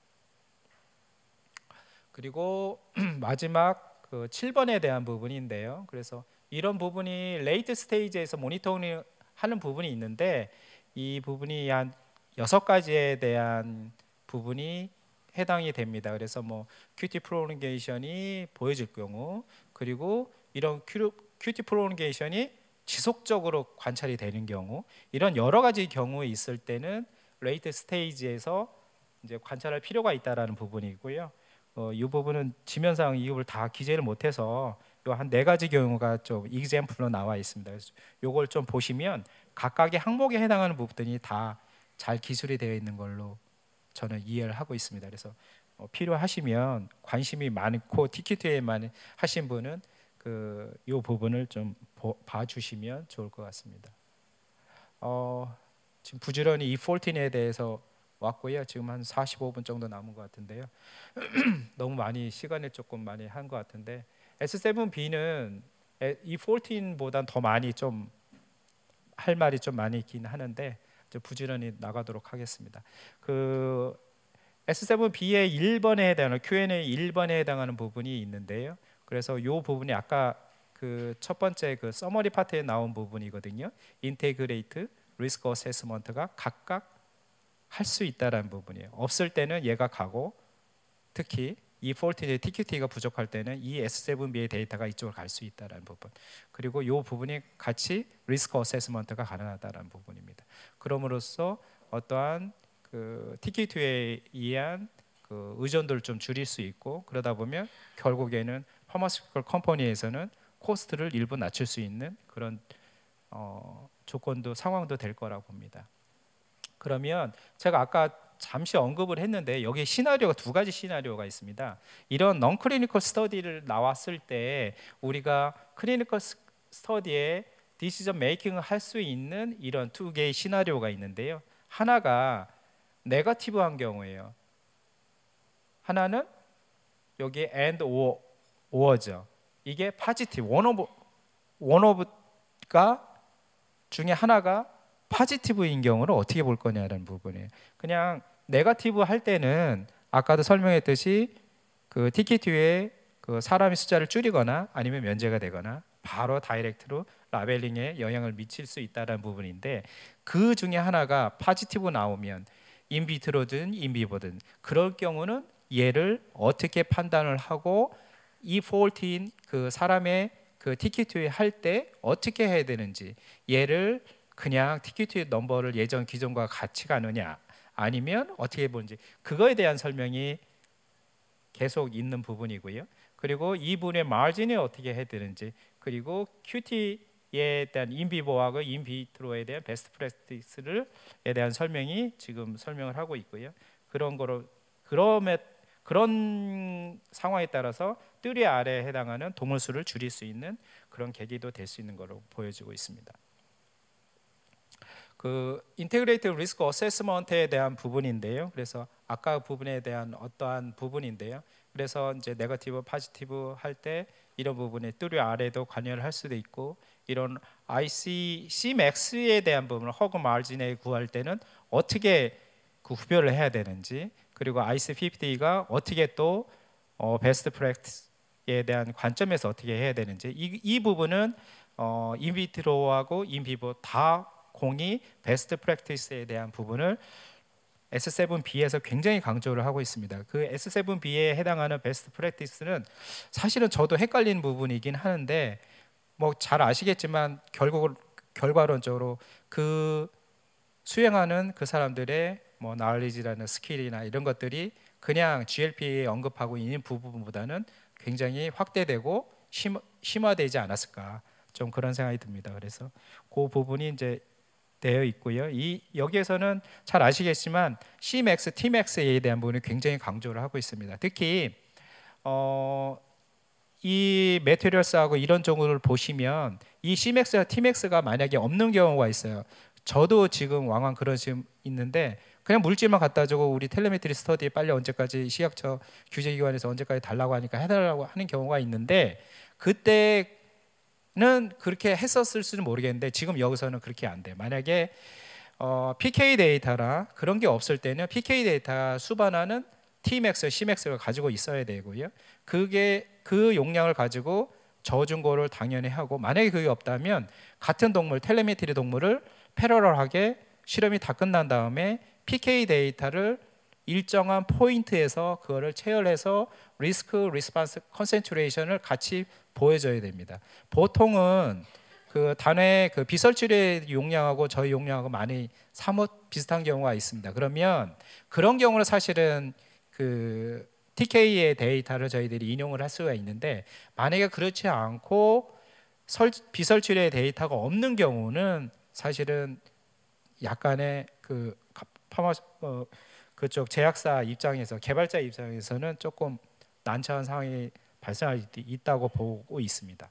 그리고 마지막 그 7번에 대한 부분인데요. 그래서 이런 부분이 레이트 스테이지에서 모니터링 하는 부분이 있는데 이 부분이 한 여섯 가지에 대한 부분이 해당이 됩니다. 그래서 뭐 큐티 프로그레이션이 보여질 경우 그리고 이런 큐, 큐티 프로그레이션이 지속적으로 관찰이 되는 경우 이런 여러 가지 경우에 있을 때는 레이트 스테이지에서 이제 관찰할 필요가 있다라는 부분이고요. 어, 이 부분은 지면상 이유를 다 기재를 못해서 한네 가지 경우가 좀 이그젬플로 나와 있습니다. 그래서 요걸 좀 보시면 각각의 항목에 해당하는 부분들이 다 잘 기술이 되어 있는 걸로 저는 이해를 하고 있습니다. 그래서 어, 필요하시면 관심이 많고 티켓에 많 하신 분은 그이 부분을 좀 봐주시면 좋을 것 같습니다. 어, 지금 부지런히 이 폴틴에 대해서 왔고요. 지금 한 45분 정도 남은 것 같은데요. 너무 많이 시간을 조금 많이 한 것 같은데 S7B는 이 14보단 더 많이 좀 할 말이 좀 많이 있긴 하는데 부지런히 나가도록 하겠습니다. 그 S7B의 1번에 해당하는 Q&A 1번에 해당하는 부분이 있는데요. 그래서 요 부분이 아까 그 첫 번째 그 서머리 파트에 나온 부분이거든요. 인테그레이트, 리스크 어세스먼트가 각각 할 수 있다라는 부분이에요. 없을 때는 얘가 가고 특히 이 폴틴의 TQT가 부족할 때는 이 S7B의 데이터가 이쪽으로 갈 수 있다라는 부분. 그리고 이 부분이 같이 리스크 어세스먼트가 가능하다라는 부분입니다. 그럼으로써 어떠한 그 TQT에 의한 그 의존도를 좀 줄일 수 있고 그러다 보면 결국에는 퍼마스컬 컴퍼니에서는 코스트를 일부 낮출 수 있는 그런 어, 조건도 상황도 될 거라고 봅니다. 그러면 제가 아까 잠시 언급을 했는데 여기 시나리오가 두 가지 시나리오가 있습니다. 이런 넌 클리니컬 스터디를 나왔을 때 우리가 클리니컬 스터디에 디시전 메이킹을 할 수 있는 이런 두 개의 시나리오가 있는데요. 하나가 네거티브한 경우예요. 하나는 여기 and or 오어 이게 파지티브 원 오브 원 오브가 중에 하나가 파지티브인 경우는 어떻게 볼 거냐라는 부분이에요. 그냥 네가티브 할 때는 아까도 설명했듯이 그 티켓위에 그 사람의 숫자를 줄이거나 아니면 면제가 되거나 바로 다이렉트로 라벨링에 영향을 미칠 수있다는 부분인데 그 중에 하나가 파지티브 나오면 인비트로든 인비보든 그럴 경우는 얘를 어떻게 판단을 하고 이포울인그 사람의 그 티켓투에 할때 어떻게 해야 되는지 얘를 그냥 티켓투의 넘버를 예전 기존과 같이 가느냐 아니면 어떻게 보는지 그거에 대한 설명이 계속 있는 부분이고요. 그리고 이분의 마진을 어떻게 해야 되는지 그리고 큐티에 대한 인비보하고 인비트로에 대한 베스트 프레스티스를에 대한 설명이 지금 설명을 하고 있고요. 그런 거로 그럼에 그런 상황에 따라서 뚜리 아래에 해당하는 동물 수를 줄일 수 있는 그런 계기도 될 수 있는 것으로 보여지고 있습니다. 그인테그레이티 리스크 어세스먼트에 대한 부분인데요. 그래서 아까 부분에 대한 어떠한 부분인데요. 그래서 이제 네거티브 파지티브 할 때 이런 부분에 뚜류 아래도 관여를 할 수도 있고 이런 IC Cmax에 대한 부분을 허그 마진에 구할 때는 어떻게 그 구별을 해야 되는지 그리고 아이스 50가 어떻게 또 어, 베스트 프랙티스에 대한 관점에서 어떻게 해야 되는지 이, 이 부분은 어, 인비트로하고 인비보 다 공이 베스트 프랙티스에 대한 부분을 S7B에서 굉장히 강조를 하고 있습니다. 그 S7B에 해당하는 베스트 프랙티스는 사실은 저도 헷갈린 부분이긴 하는데 뭐 잘 아시겠지만 결국 결과론적으로 그 수행하는 그 사람들의 뭐 k n o w 라는 스킬이나 이런 것들이 그냥 GLP에 언급하고 있는 부분보다는 굉장히 확대되고 심, 화되지 않았을까 좀 그런 생각이 듭니다. 그래서 그 부분이 이제 되어 있고요. 이 여기에서는 잘 아시겠지만 CMX, TMX에 대한 부분을 굉장히 강조를 하고 있습니다. 특히 어, 이 메테리얼스하고 이런 종류를 보시면 이 CMX와 TMX가 만약에 없는 경우가 있어요. 저도 지금 왕왕 그런 지금 있는데 그냥 물질만 갖다 주고 우리 텔레메트리 스터디에 빨리 언제까지 시약처 규제기관에서 언제까지 달라고 하니까 해달라고 하는 경우가 있는데 그때는 그렇게 했었을 수는 모르겠는데 지금 여기서는 그렇게 안 돼. 만약에 어, PK 데이터라 그런 게 없을 때는 PK 데이터 수반하는 Tmax, Cmax를 가지고 있어야 되고요. 그게 그 용량을 가지고 저중고를 당연히 하고 만약에 그게 없다면 같은 동물 텔레메트리 동물을 패러럴하게 실험이 다 끝난 다음에 PK 데이터를 일정한 포인트에서 그거를 체열해서 리스크 리스판스 컨센트레이션을 같이 보여줘야 됩니다. 보통은 그 단의 그 비설치료 용량하고 저희 용량하고 많이 사뭇 비슷한 경우가 있습니다. 그러면 그런 경우는 사실은 그 TK의 데이터를 저희들이 인용을 할 수가 있는데 만약에 그렇지 않고 설, 비설치료의 데이터가 없는 경우는 사실은 약간의 그 파마 어, 그쪽 제약사 입장에서 개발자 입장에서는 조금 난처한 상황이 발생할 수 있다고 보고 있습니다.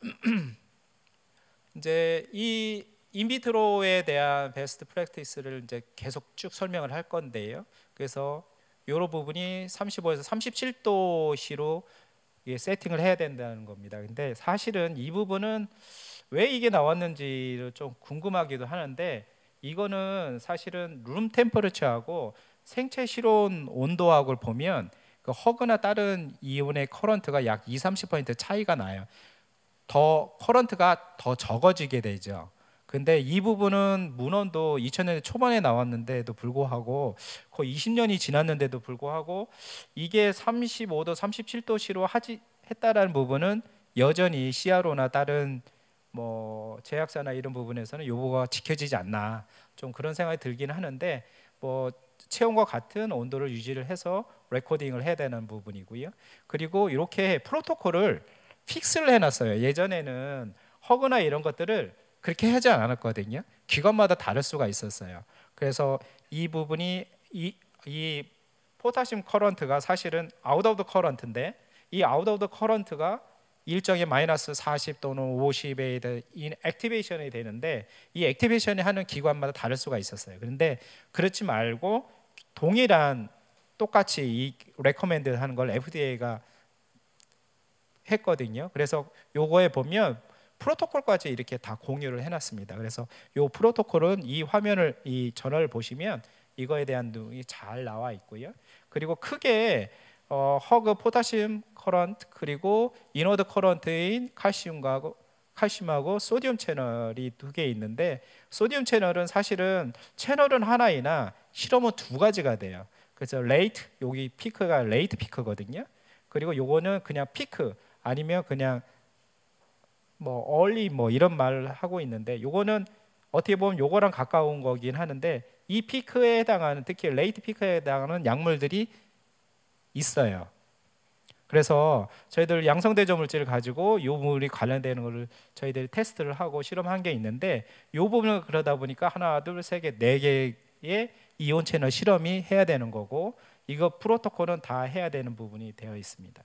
이제 이 인비트로에 대한 베스트 프랙티스를 이제 계속 쭉 설명을 할 건데요. 그래서 요런 부분이 35에서 37도씨로 세팅을 해야 된다는 겁니다. 근데 사실은 이 부분은 왜 이게 나왔는지를 좀 궁금하기도 하는데 이거는 사실은 룸 템퍼리처하고 생체 실온 온도하고 보면 그 허그나 다른 이온의 커런트가 약 2, 0 30% 차이가 나요. 더 커런트가 더 적어지게 되죠. 근데 이 부분은 문헌도 2000년대 초반에 나왔는데도 불구하고 거의 20년이 지났는데도 불구하고 이게 35도, 37도씨로 하지 했다라는 부분은 여전히 시아로나 다른 뭐 제약사나 이런 부분에서는 요보가 지켜지지 않나 좀 그런 생각이 들긴 하는데 뭐 체온과 같은 온도를 유지를 해서 레코딩을 해야 되는 부분이고요. 그리고 이렇게 프로토콜을 픽스를 해놨어요. 예전에는 허그나 이런 것들을 그렇게 하지 않았거든요. 기관마다 다를 수가 있었어요. 그래서 이 부분이 이, 이 포타슘 커런트가 사실은 아웃 오브 커런트인데 이 아웃 오브 커런트가 일정의 마이너스 40 또는 50에 대한 액티베이션이 되는데 이 액티베이션이 하는 기관마다 다를 수가 있었어요. 그런데 그렇지 말고 동일한 똑같이 이 레코멘드 하는 걸 FDA가 했거든요. 그래서 요거에 보면 프로토콜까지 이렇게 다 공유를 해놨습니다. 그래서 요 프로토콜은 이 화면을 이 전화를 보시면 이거에 대한 내용이 잘 나와 있고요. 그리고 크게 어, 허그 포타슘 커런트 그리고 이노드 커런트인 칼슘과 칼슘하고 소듐 채널이 두 개 있는데 소듐 채널은 사실은 채널은 하나이나 실험은 두 가지가 돼요. 그래서 레이트 여기 피크가 레이트 피크거든요. 그리고 요거는 그냥 피크 아니면 그냥 뭐 얼리 뭐 이런 말을 하고 있는데 요거는 어떻게 보면 요거랑 가까운 거긴 하는데 이 피크에 해당하는 특히 레이트 피크에 해당하는 약물들이 있어요. 그래서 저희들 양성대조 물질을 가지고 요분이 관련되는 것을 저희들이 테스트를 하고 실험한 게 있는데 요 부분을 그러다 보니까 하나 둘 세개네 개의 이온 채널 실험이 해야 되는 거고 이거 프로토콜은 다 해야 되는 부분이 되어 있습니다.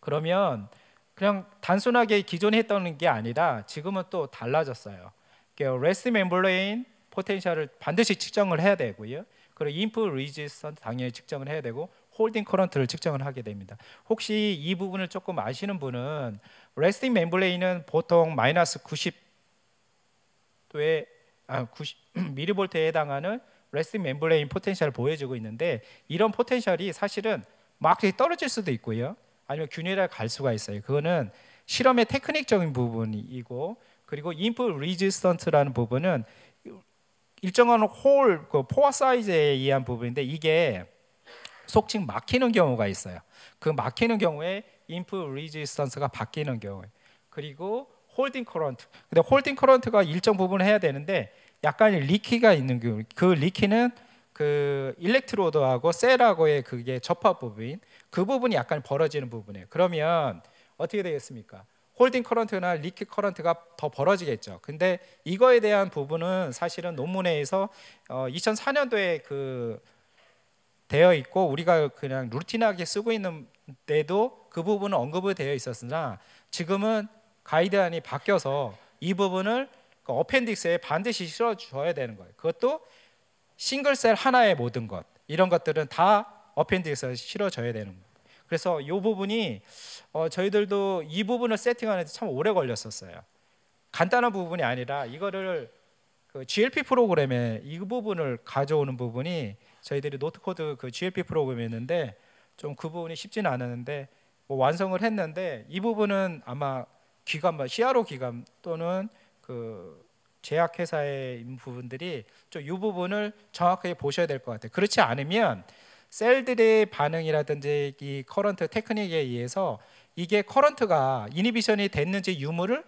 그러면 그냥 단순하게 기존에 했던 게 아니라 지금은 또 달라졌어요. 그러니 레스 멤블레인 포텐셜을 반드시 측정을 해야 되고요. 그리고 인풋 리지스턴 당연히 측정을 해야 되고 홀딩 커런트를 측정을 하게 됩니다. 혹시 이 부분을 조금 아시는 분은 레스팅 멤블레인은 보통 마이너스 90도에 아, 90 미리볼트에 해당하는 레스팅 멤블레인 포텐셜을 보여주고 있는데 이런 포텐셜이 사실은 막 떨어질 수도 있고요. 아니면 균열에 갈 수가 있어요. 그거는 실험의 테크닉적인 부분이고 그리고 인풋 리지스턴트라는 부분은 일정한 홀, 그 포화 사이즈에 의한 부분인데 이게 속칭 막히는 경우가 있어요. 그 막히는 경우에 인프 리지스턴스가 바뀌는 경우에 그리고 홀딩 커런트. 근데 홀딩 커런트가 일정 부분 해야 되는데 약간 리키가 있는 경우 그, 그 리키는 그 일렉트로드하고 셀하고의 그게 접합 부분인 그 부분이 약간 벌어지는 부분이에요. 그러면 어떻게 되겠습니까? 홀딩 커런트나 리퀴 커런트가 더 벌어지겠죠. 근데 이거에 대한 부분은 사실은 논문에서 어, 2004년도에 그 되어 있고 우리가 그냥 루틴하게 쓰고 있는데도 그 부분은 언급이 되어 있었으나 지금은 가이드안이 바뀌어서 이 부분을 그 어펜딕스에 반드시 실어줘야 되는 거예요. 그것도 싱글셀 하나의 모든 것 이런 것들은 다 어펜딕스에 실어줘야 되는 거예요. 그래서 이 부분이 어, 저희들도 이 부분을 세팅하는데 참 오래 걸렸었어요. 간단한 부분이 아니라 이거를 그 GLP 프로그램에 이 부분을 가져오는 부분이 저희들이 노트코드 그 GLP 프로그램이 있는데 좀 그 부분이 쉽지는 않았는데 뭐 완성을 했는데 이 부분은 아마 기관, CRO 뭐 기관 또는 그 제약회사의 부분들이 좀이 부분을 정확하게 보셔야 될 것 같아요. 그렇지 않으면 셀들의 반응이라든지 이 커런트 테크닉에 의해서 이게 커런트가 이니비션이 됐는지 유무를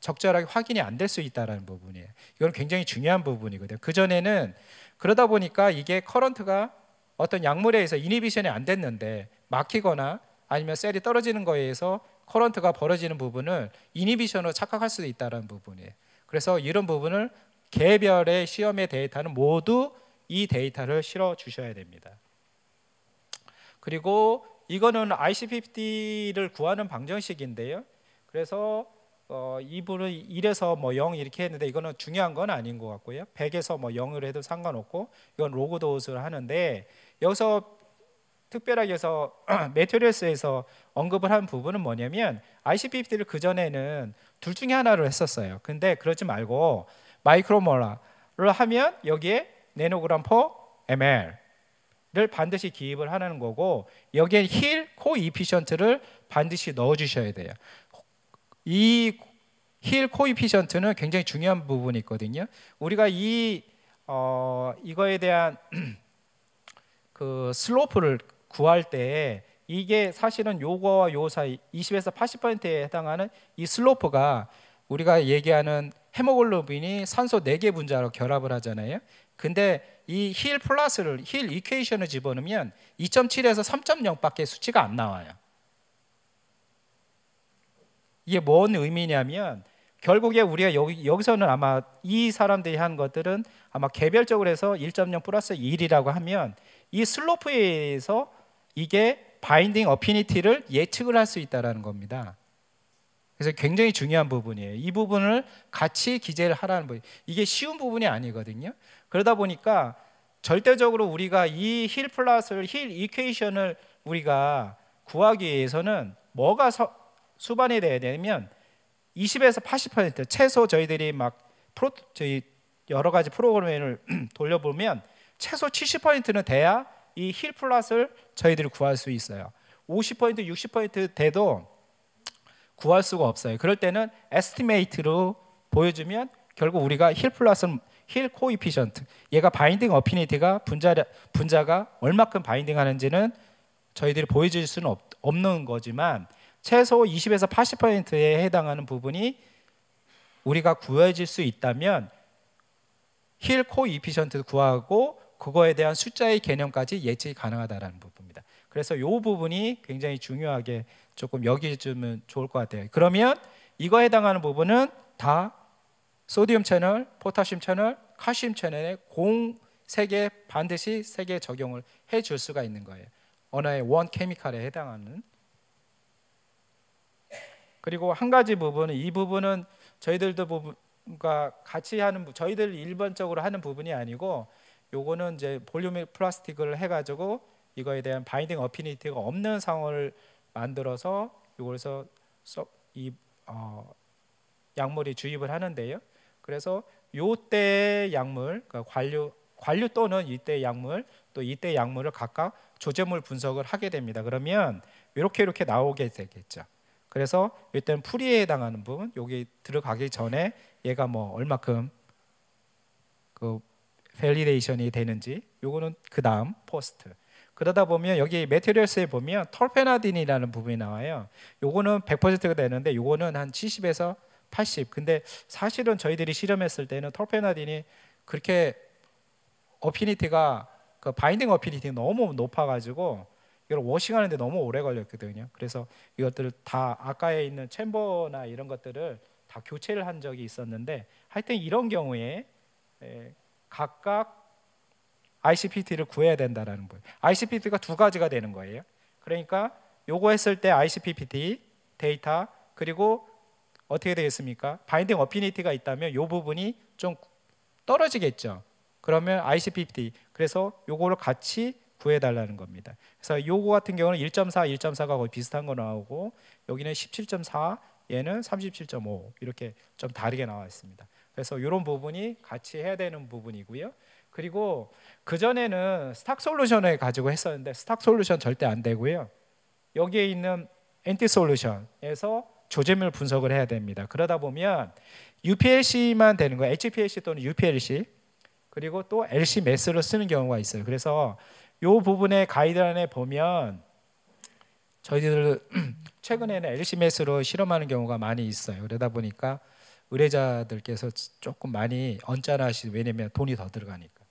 적절하게 확인이 안 될 수 있다라는 부분이에요. 이건 굉장히 중요한 부분이거든요. 그 전에는 그러다 보니까 이게 커런트가 어떤 약물에 의해서 이니비션이 안 됐는데 막히거나 아니면 셀이 떨어지는 거에 의해서 커런트가 벌어지는 부분을 이니비션으로 착각할 수도 있다는 부분이에요. 그래서 이런 부분을 개별의 시험의 데이터는 모두 이 데이터를 실어 주셔야 됩니다. 그리고 이거는 IC50를 구하는 방정식인데요. 그래서 어, 이분은 1에서 뭐0 이렇게 했는데 이거는 중요한 건 아닌 것 같고요. 100에서 뭐 0으로 해도 상관없고 이건 로그도우스를 하는데 여기서 특별하게 해서 메트리스에서 언급을 한 부분은 뭐냐면 ICPFD를 그전에는 둘 중에 하나로 했었어요. 근데 그러지 말고 마이크로몰라를 하면 여기에 네노그램 퍼 ml 를 반드시 기입을 하는 거고 여기에 힐, 코 이피션트를 반드시 넣어 주셔야 돼요. 이 힐, 코 이피션트는 굉장히 중요한 부분이 있거든요. 우리가 이 어, 이거에 대한 그 슬로프를 구할 때 이게 사실은 요거와 요 사이 20에서 80%에 해당하는 이 슬로프가 우리가 얘기하는 헤모글로빈이 산소 4개 분자로 결합을 하잖아요. 근데 이힐 플러스를 힐 이퀘이션을 집어넣으면 2.7에서 3.0밖에 수치가 안 나와요. 이게 뭔 의미냐면 결국에 우리가 여기, 여기서는 아마 이 사람들이 한 것들은 아마 개별적으로 해서 1.0 플러스 1이라고 하면 이 슬로프에 서 이게 바인딩 어피니티를 예측을 할 수있다는 겁니다. 그래서 굉장히 중요한 부분이에요. 이 부분을 같이 기재를 하라는 부분. 이게 쉬운 부분이 아니거든요. 그러다 보니까 절대적으로 우리가 이 힐 플러스를 힐 이퀘이션을 우리가 구하기 위해서는 뭐가 서, 수반이 돼야 되면 냐 20에서 80% 최소 저희들이 막 프로 저희 여러 가지 프로그램을 돌려보면 최소 70%는 돼야 이 힐 플러스를 저희들이 구할 수 있어요. 50% 60% 돼도 구할 수가 없어요. 그럴 때는 에스티메이트로 보여주면 결국 우리가 힐 플러스는 힐 코이피션트 얘가 바인딩 어피니티가 분자 분자가 얼마큼 바인딩 하는지는 저희들이 보여줄 수는 없, 없는 거지만 최소 20에서 80%에 해당하는 부분이 우리가 구해질 수 있다면 힐 코이피션트도 구하고 그거에 대한 숫자의 개념까지 예측이 가능하다라는 부분입니다. 그래서 요 부분이 굉장히 중요하게 조금 여기주면 좋을 것 같아요. 그러면 이거 에 해당하는 부분은 다 소디움 채널, 포타슘 채널, 칼슘 채널의 공세개 반드시 세개 적용을 해줄 수가 있는 거예요. 언어의 원 케미칼에 해당하는 그리고 한 가지 부분은 이 부분은 저희들도 부분과 같이 하는 저희들 일반적으로 하는 부분이 아니고 요거는 이제 볼륨 플라스틱을 해가지고 이거에 대한 바인딩 어피니티가 없는 상황을 만들어서 요걸서 이 어, 약물이 주입을 하는데요. 그래서 요때 약물, 그러니까 관료 관류 또는 이때 약물 또 이때 약물을 각각 조제물 분석을 하게 됩니다. 그러면 이렇게 이렇게 나오게 되겠죠. 그래서 일단 풀이에 해당하는 부분 여기 들어가기 전에 얘가 뭐 얼마큼 그 밸리데이션이 되는지 요거는 그다음 포스트 그러다 보면 여기 메테리얼스에 보면 털페나딘이라는 부분이 나와요 요거는 100%가 되는데 요거는 한 70에서 80. 근데 사실은 저희들이 실험했을 때는 톨페나딘이 그렇게 어피니티가 그 바인딩 어피니티가 너무 높아가지고 이걸 워싱하는데 너무 오래 걸렸거든요. 그래서 이것들을 다 아까에 있는 챔버나 이런 것들을 다 교체를 한 적이 있었는데 하여튼 이런 경우에 각각 ICPT를 구해야 된다라는 거예요. ICPT가 두 가지가 되는 거예요. 그러니까 요거 했을 때 ICPT 데이터 그리고 어떻게 되겠습니까? 바인딩 어피니티가 있다면 이 부분이 좀 떨어지겠죠. 그러면 i c p t 그래서 요거를 같이 구해 달라는 겁니다. 그래서 요거 같은 경우는 1.4, 1.4가 거의 비슷한 거 나오고 여기는 17.4, 얘는 37.5 이렇게 좀 다르게 나와 있습니다. 그래서 이런 부분이 같이 해야 되는 부분이고요. 그리고 그 전에는 스탁 솔루션을 가지고 했었는데 스탁 솔루션 절대 안 되고요. 여기에 있는 엔티 솔루션에서 조재물 분석을 해야 됩니다. 그러다 보면 UPLC만 되는 거예요. HPLC 또는 UPLC 그리고 또 LC 매스를 쓰는 경우가 있어요. 그래서 이 부분의 가이드라에 보면 저희들 최근에는 LC 매스로 실험하는 경우가 많이 있어요. 그러다 보니까 의뢰자들께서 조금 많이 언짢아하시 왜냐면 돈이 더 들어가니까.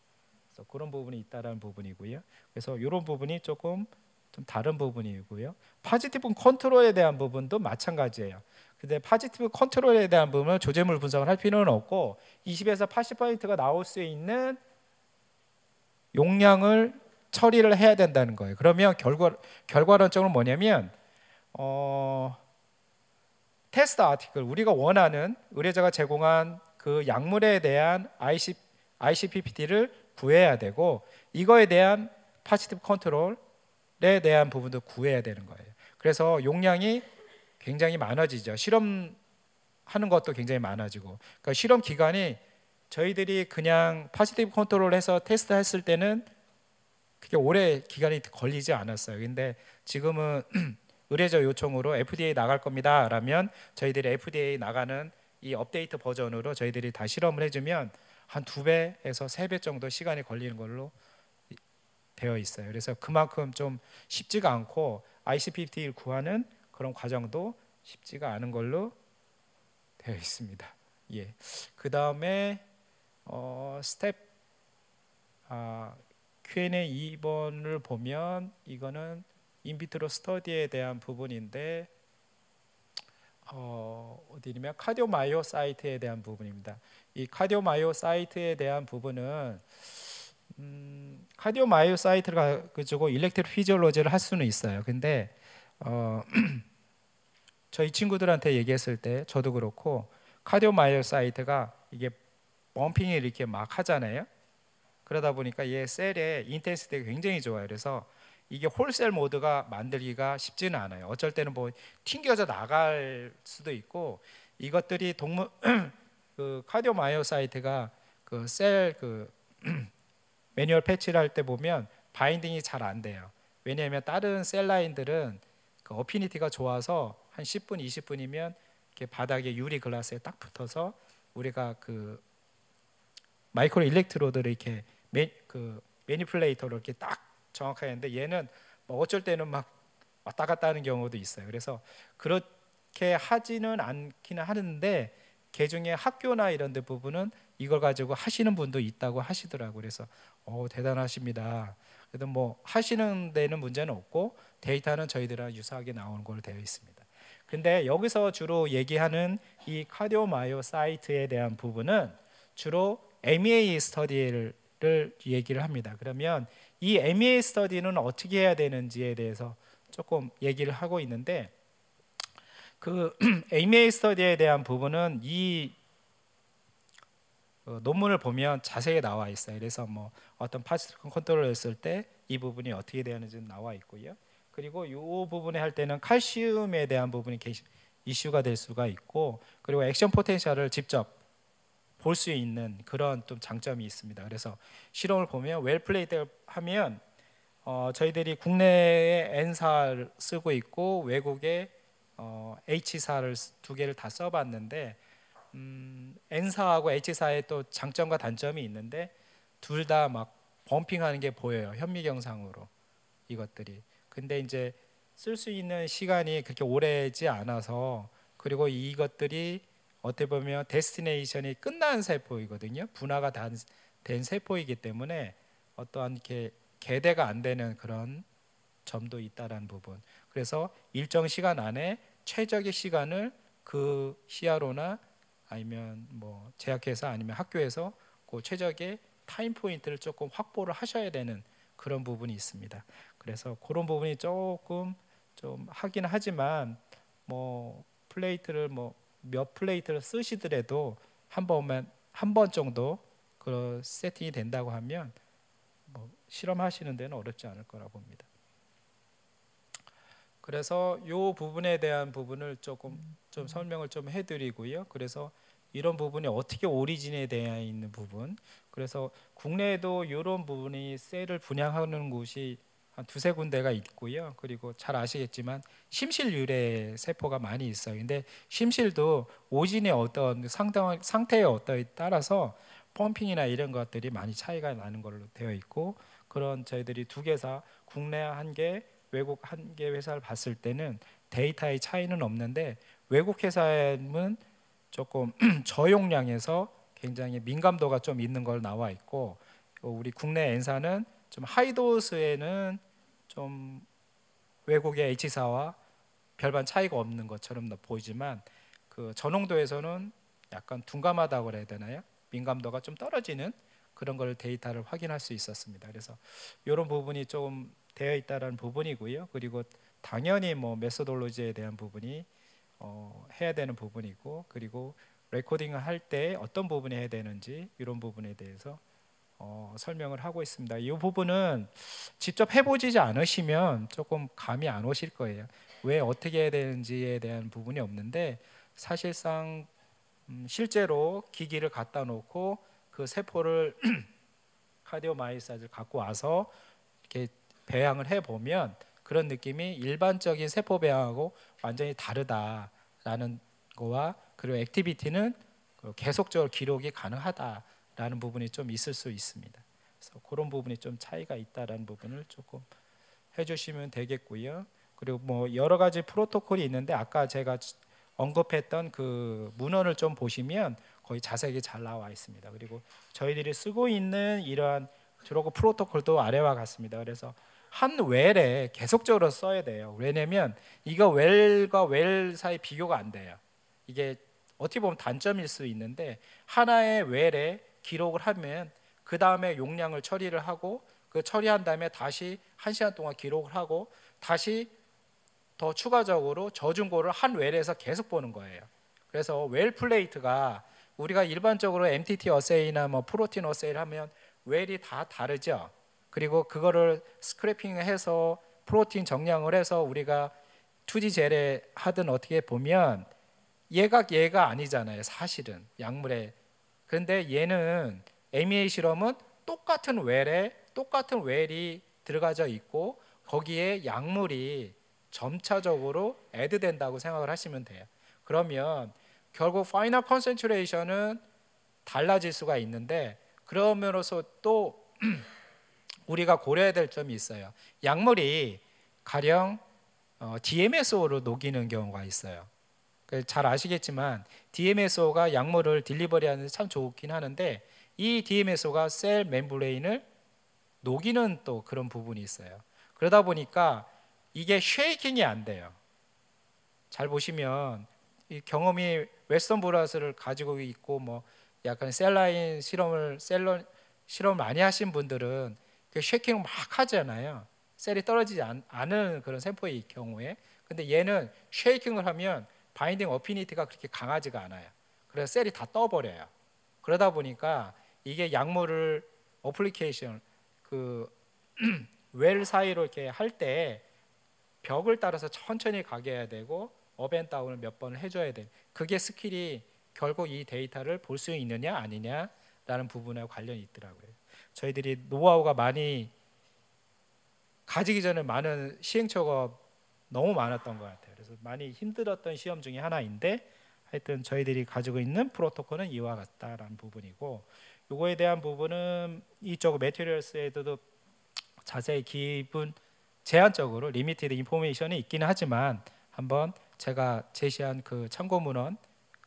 그래서 그런 부분이 있다라는 부분이고요. 그래서 이런 부분이 조금 좀 다른 부분이고요. 파지티브 컨트롤에 대한 부분도 마찬가지예요. 근데 파지티브 컨트롤에 대한 부분은 조제물 분석을 할 필요는 없고 20에서 80%가 나올 수 있는 용량을 처리를 해야 된다는 거예요. 그러면 결과 결과론적으로 뭐냐면 어, 테스트 아티클 우리가 원하는 의뢰자가 제공한 그 약물에 대한 IC, ICPPT를 구해야 되고 이거에 대한 파지티브 컨트롤 에 대한 부분도 구해야 되는 거예요. 그래서 용량이 굉장히 많아지죠. 실험하는 것도 굉장히 많아지고. 그러니까 실험 기간이 저희들이 그냥 파시티브 컨트롤해서 테스트했을 때는 그게 오래 기간이 걸리지 않았어요. 근데 지금은 의뢰자 요청으로 FDA 나갈 겁니다라면 저희들이 FDA 나가는 이 업데이트 버전으로 저희들이 다 실험을 해주면 한 두 배에서 세 배 정도 시간이 걸리는 걸로 되어 있어요. 그래서 그만큼 좀 쉽지가 않고 ICPT를 구하는 그런 과정도 쉽지가 않은 걸로 되어 있습니다. 예. 그 다음에 어, 스텝 아, Q&A 2번을 보면 이거는 인비트로 스터디에 대한 부분인데 어, 어디냐면 카디오마이오사이트에 대한 부분입니다. 이 카디오마이오사이트에 대한 부분은 음, 카디오마이오사이트를 가지고 일렉트로 피지올로지를 할 수는 있어요. 근데 어, 저희 친구들한테 얘기했을 때 저도 그렇고 카디오마이오사이트가 이게 범핑을 이렇게 막 하잖아요. 그러다 보니까 얘 셀의 인텐시티가 굉장히 좋아요. 그래서 이게 홀셀 모드가 만들기가 쉽지는 않아요. 어쩔 때는 뭐 튕겨져 나갈 수도 있고 이것들이 동물 그 카디오마이오사이트가 그셀그 매뉴얼 패치를 할 때 보면 바인딩이 잘 안 돼요. 왜냐하면 다른 셀 라인들은 그 어피니티가 좋아서 한 10분, 20분이면 이렇게 바닥에 유리 글라스에 딱 붙어서 우리가 그 마이크로 일렉트로드를 이렇게 매, 그 매니플레이터로 이렇게 딱 정확하게 했는데 얘는 뭐 어쩔 때는 막 왔다 갔다 하는 경우도 있어요. 그래서 그렇게 하지는 않기는 하는데 개중에 그 학교나 이런 데 부분은 이걸 가지고 하시는 분도 있다고 하시더라고요. 그래서 어 대단하십니다. 그래도 뭐 하시는 데는 문제는 없고 데이터는 저희들이랑 유사하게 나오는 걸로 되어 있습니다. 근데 여기서 주로 얘기하는 이 카디오마이오사이트에 대한 부분은 주로 MEA 스터디를 얘기를 합니다. 그러면 이 MEA 스터디는 어떻게 해야 되는지에 대해서 조금 얘기를 하고 있는데 그 MEA e 스터디에 대한 부분은 이 어, 논문을 보면 자세히 나와 있어요. 그래서 뭐 어떤 파스 컨트롤을 했을 때 이 부분이 어떻게 되는지 나와 있고요. 그리고 이 부분에 할 때는 칼슘에 대한 부분이 이슈가 될 수가 있고 그리고 액션 포텐셜을 직접 볼 수 있는 그런 좀 장점이 있습니다. 그래서 실험을 보면 웰플레이드 하면 어, 저희들이 국내에 N사를 쓰고 있고 외국에 어, H사를 두 개를 다 써봤는데 음, N사하고 H사의 또 장점과 단점이 있는데 둘 다막 범핑하는 게 보여요. 현미경상으로 이것들이. 근데 이제 쓸 수 있는 시간이 그렇게 오래지 않아서 그리고 이것들이 어떻게 보면 데스티네이션이 끝난 세포이거든요. 분화가 단, 된 세포이기 때문에 어떠한 이렇게 개대가 안 되는 그런 점도 있다라는 부분. 그래서 일정 시간 안에 최적의 시간을 그 시야로나 아니면 뭐 제약회사 아니면 학교에서 그 최적의 타임 포인트를 조금 확보를 하셔야 되는 그런 부분이 있습니다. 그래서 그런 부분이 조금 좀 하긴 하지만 뭐 플레이트를 뭐 몇 플레이트를 쓰시더라도 한 번만 한 번 정도 그 세팅이 된다고 하면 뭐 실험하시는 데는 어렵지 않을 거라 고 봅니다. 그래서 요 부분에 대한 부분을 조금 좀 음. 설명을 좀 해드리고요. 그래서 이런 부분이 어떻게 오리진에 대해 있는 부분 그래서 국내에도 이런 부분이 셀을 분양하는 곳이 한 두세 군데가 있고요. 그리고 잘 아시겠지만 심실 유래 세포가 많이 있어요. 근데 심실도 오진의 어떤 상당한 상태에 어떠에 따라서 펌핑이나 이런 것들이 많이 차이가 나는 걸로 되어 있고 그런 저희들이 두 개사 국내 한 개, 외국 한 개 회사를 봤을 때는 데이터의 차이는 없는데 외국 회사는 조금 저용량에서 굉장히 민감도가 좀 있는 걸 나와 있고 우리 국내 엔사는좀 하이도스에는 좀 외국의 H사와 별반 차이가 없는 것처럼 보이지만 그 전홍도에서는 약간 둔감하다고 그래야 되나요? 민감도가 좀 떨어지는 그런 걸 데이터를 확인할 수 있었습니다. 그래서 이런 부분이 조금 되어 있다라는 부분이고요. 그리고 당연히 뭐 메소돌로지에 대한 부분이 어, 해야 되는 부분이고 그리고 레코딩을 할 때 어떤 부분이 해야 되는지 이런 부분에 대해서 어, 설명을 하고 있습니다. 이 부분은 직접 해보지 않으시면 조금 감이 안 오실 거예요. 왜 어떻게 해야 되는지에 대한 부분이 없는데 사실상 음, 실제로 기기를 갖다 놓고 그 세포를 카디오마이사즈를 갖고 와서 이렇게 배양을 해 보면 그런 느낌이 일반적인 세포 배양하고 완전히 다르다. 라는 거와 그리고 액티비티는 그 계속적으로 기록이 가능하다라는 부분이 좀 있을 수 있습니다. 그래서 그런 부분이 좀 차이가 있다라는 부분을 조금 해주시면 되겠고요. 그리고 뭐 여러 가지 프로토콜이 있는데 아까 제가 언급했던 그 문헌을 좀 보시면 거의 자세하게 잘 나와 있습니다. 그리고 저희들이 쓰고 있는 이러한 주로 그 프로토콜도 아래와 같습니다. 그래서 한 웰에 계속적으로 써야 돼요. 왜냐면 이거 웰과 웰 사이 비교가 안 돼요. 이게 어떻게 보면 단점일 수 있는데 하나의 웰에 기록을 하면 그 다음에 용량을 처리를 하고 그 처리한 다음에 다시 한 시간 동안 기록을 하고 다시 더 추가적으로 저중고를 한 웰에서 계속 보는 거예요. 그래서 웰 플레이트가 우리가 일반적으로 MTT 어세이나 뭐 프로틴 어세이를 하면 웰이 다 다르죠. 그리고 그거를 스크래핑해서 프로틴 정량을 해서 우리가 투지 재래 하든 어떻게 보면 얘가 얘가 아니잖아요. 사실은 약물에 그런데 얘는 MEA 실험은 똑같은 웰에 똑같은 웰이 들어가져 있고 거기에 약물이 점차적으로 애드된다고 생각을 하시면 돼요. 그러면 결국 파이널 컨센트레이션은 달라질 수가 있는데 그러면서 또 우리가 고려해야 될 점이 있어요. 약물이 가령 어, DMSO로 녹이는 경우가 있어요. 그 잘 아시겠지만 DMSO가 약물을 딜리버리하는 참 좋긴 하는데 이 DMSO가 셀 멤브레인을 녹이는 또 그런 부분이 있어요. 그러다 보니까 이게 쉐이킹이 안 돼요. 잘 보시면 경험이 웨스턴 브라스를 가지고 있고 뭐 약간 셀라인 실험을 셀러 실험 많이 하신 분들은 그 쉐킹을 막 하잖아요. 셀이 떨어지지 않, 않은 그런 세포의 경우에. 근데 얘는 쉐이킹을 하면 바인딩 어피니티가 그렇게 강하지가 않아요. 그래서 셀이 다 떠버려요. 그러다 보니까 이게 약물을 어플리케이션 그 웰 사이로 이렇게 할 때 벽을 따라서 천천히 가게 해야 되고 어벤 다운을몇 번을 해줘야 돼. 그게 스킬이 결국 이 데이터를 볼 수 있느냐 아니냐라는 부분에 관련이 있더라고요. 저희들이 노하우가 많이 가지기 전에 많은 시행착오가 너무 많았던 것 같아요. 그래서 많이 힘들었던 시험 중에 하나인데 하여튼 저희들이 가지고 있는 프로토콜은 이와 같다라는 부분이고 요거에 대한 부분은 이쪽 메테리얼스에도 자세히 기분 제한적으로 리미티드 인포메이션이 있기는 하지만 한번 제가 제시한 그 참고 문헌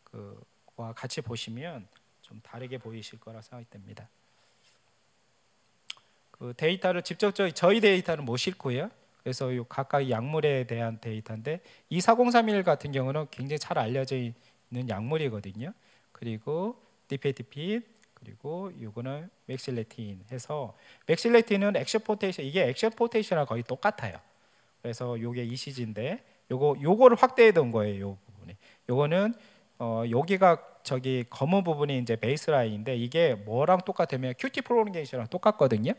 그와 같이 보시면 좀 다르게 보이실 거라 생각 됩니다. 그 데이터를 직접적 저희 데이터는 못 싣고요. 그래서 요 각각 약물에 대한 데이터인데 이 4031 같은 경우는 굉장히 잘 알려져 있는 약물이거든요. 그리고 디페티핀 그리고 이거는 맥실레틴 해서 맥실레틴은 액션포테이션 이게 액션포테이션하고 거의 똑같아요. 그래서 이게이시 g 데 요거 요거를 확대해 둔 거예요. 이 부분이. 요거는 어 여기가 저기 검은 부분이 이제 베이스라인인데 이게 뭐랑 똑같으면 큐티 프로그레이션랑 이 똑같거든요.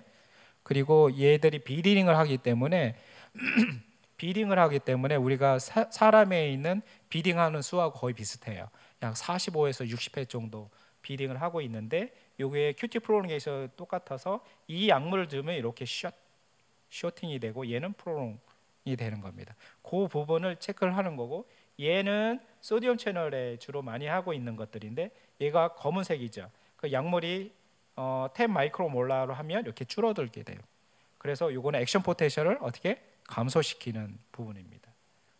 그리고 얘들이 비리링을 하기 때문에 비딩을 하기 때문에 우리가 사, 람에 있는 비딩하는 수하고 거의 비슷해요. 약 45에서 60회 정도 비딩을 하고 있는데 요게 큐티 프로롱에서 똑같아서 이 약물을 들면 이렇게 숏 쇼팅이 되고 얘는 프로롱이 되는 겁니다. 그 부분을 체크를 하는 거고 얘는 소디움 채널에 주로 많이 하고 있는 것들인데 얘가 검은색이죠. 그 약물이 어, 10 마이크로몰라로 하면 이렇게 줄어들게 돼요. 그래서 요거는 액션 포텐셜을 어떻게 감소시키는 부분입니다.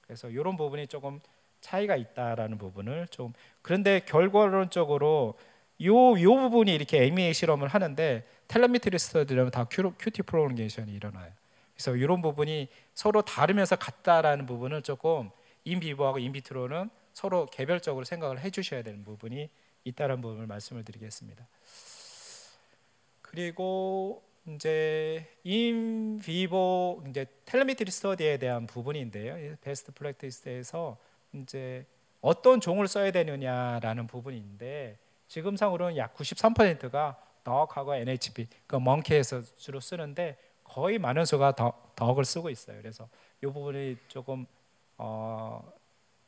그래서 이런 부분이 조금 차이가 있다라는 부분을 좀 그런데 결과론적으로 요, 요 부분이 이렇게 AMA e 실험을 하는데 텔레미트리스터들면다 큐, 큐티 프로그게이션이 일어나요. 그래서 이런 부분이 서로 다르면서 같다라는 부분을 조금 인비보하고 인비트로는 서로 개별적으로 생각을 해주셔야 되는 부분이 있다는 부분을 말씀을 드리겠습니다. 그리고 이제 인비보 이제 텔레미트리 스터디에 대한 부분인데요. 베스트 프랙티스에서 이제 어떤 종을 써야 되느냐라는 부분인데 지금상으로는 약 93%가 덕하고 NHP 그 멍키에서 주로 쓰는데 거의 많은 수가 덕, 덕을 쓰고 있어요. 그래서 이 부분이 조금 어,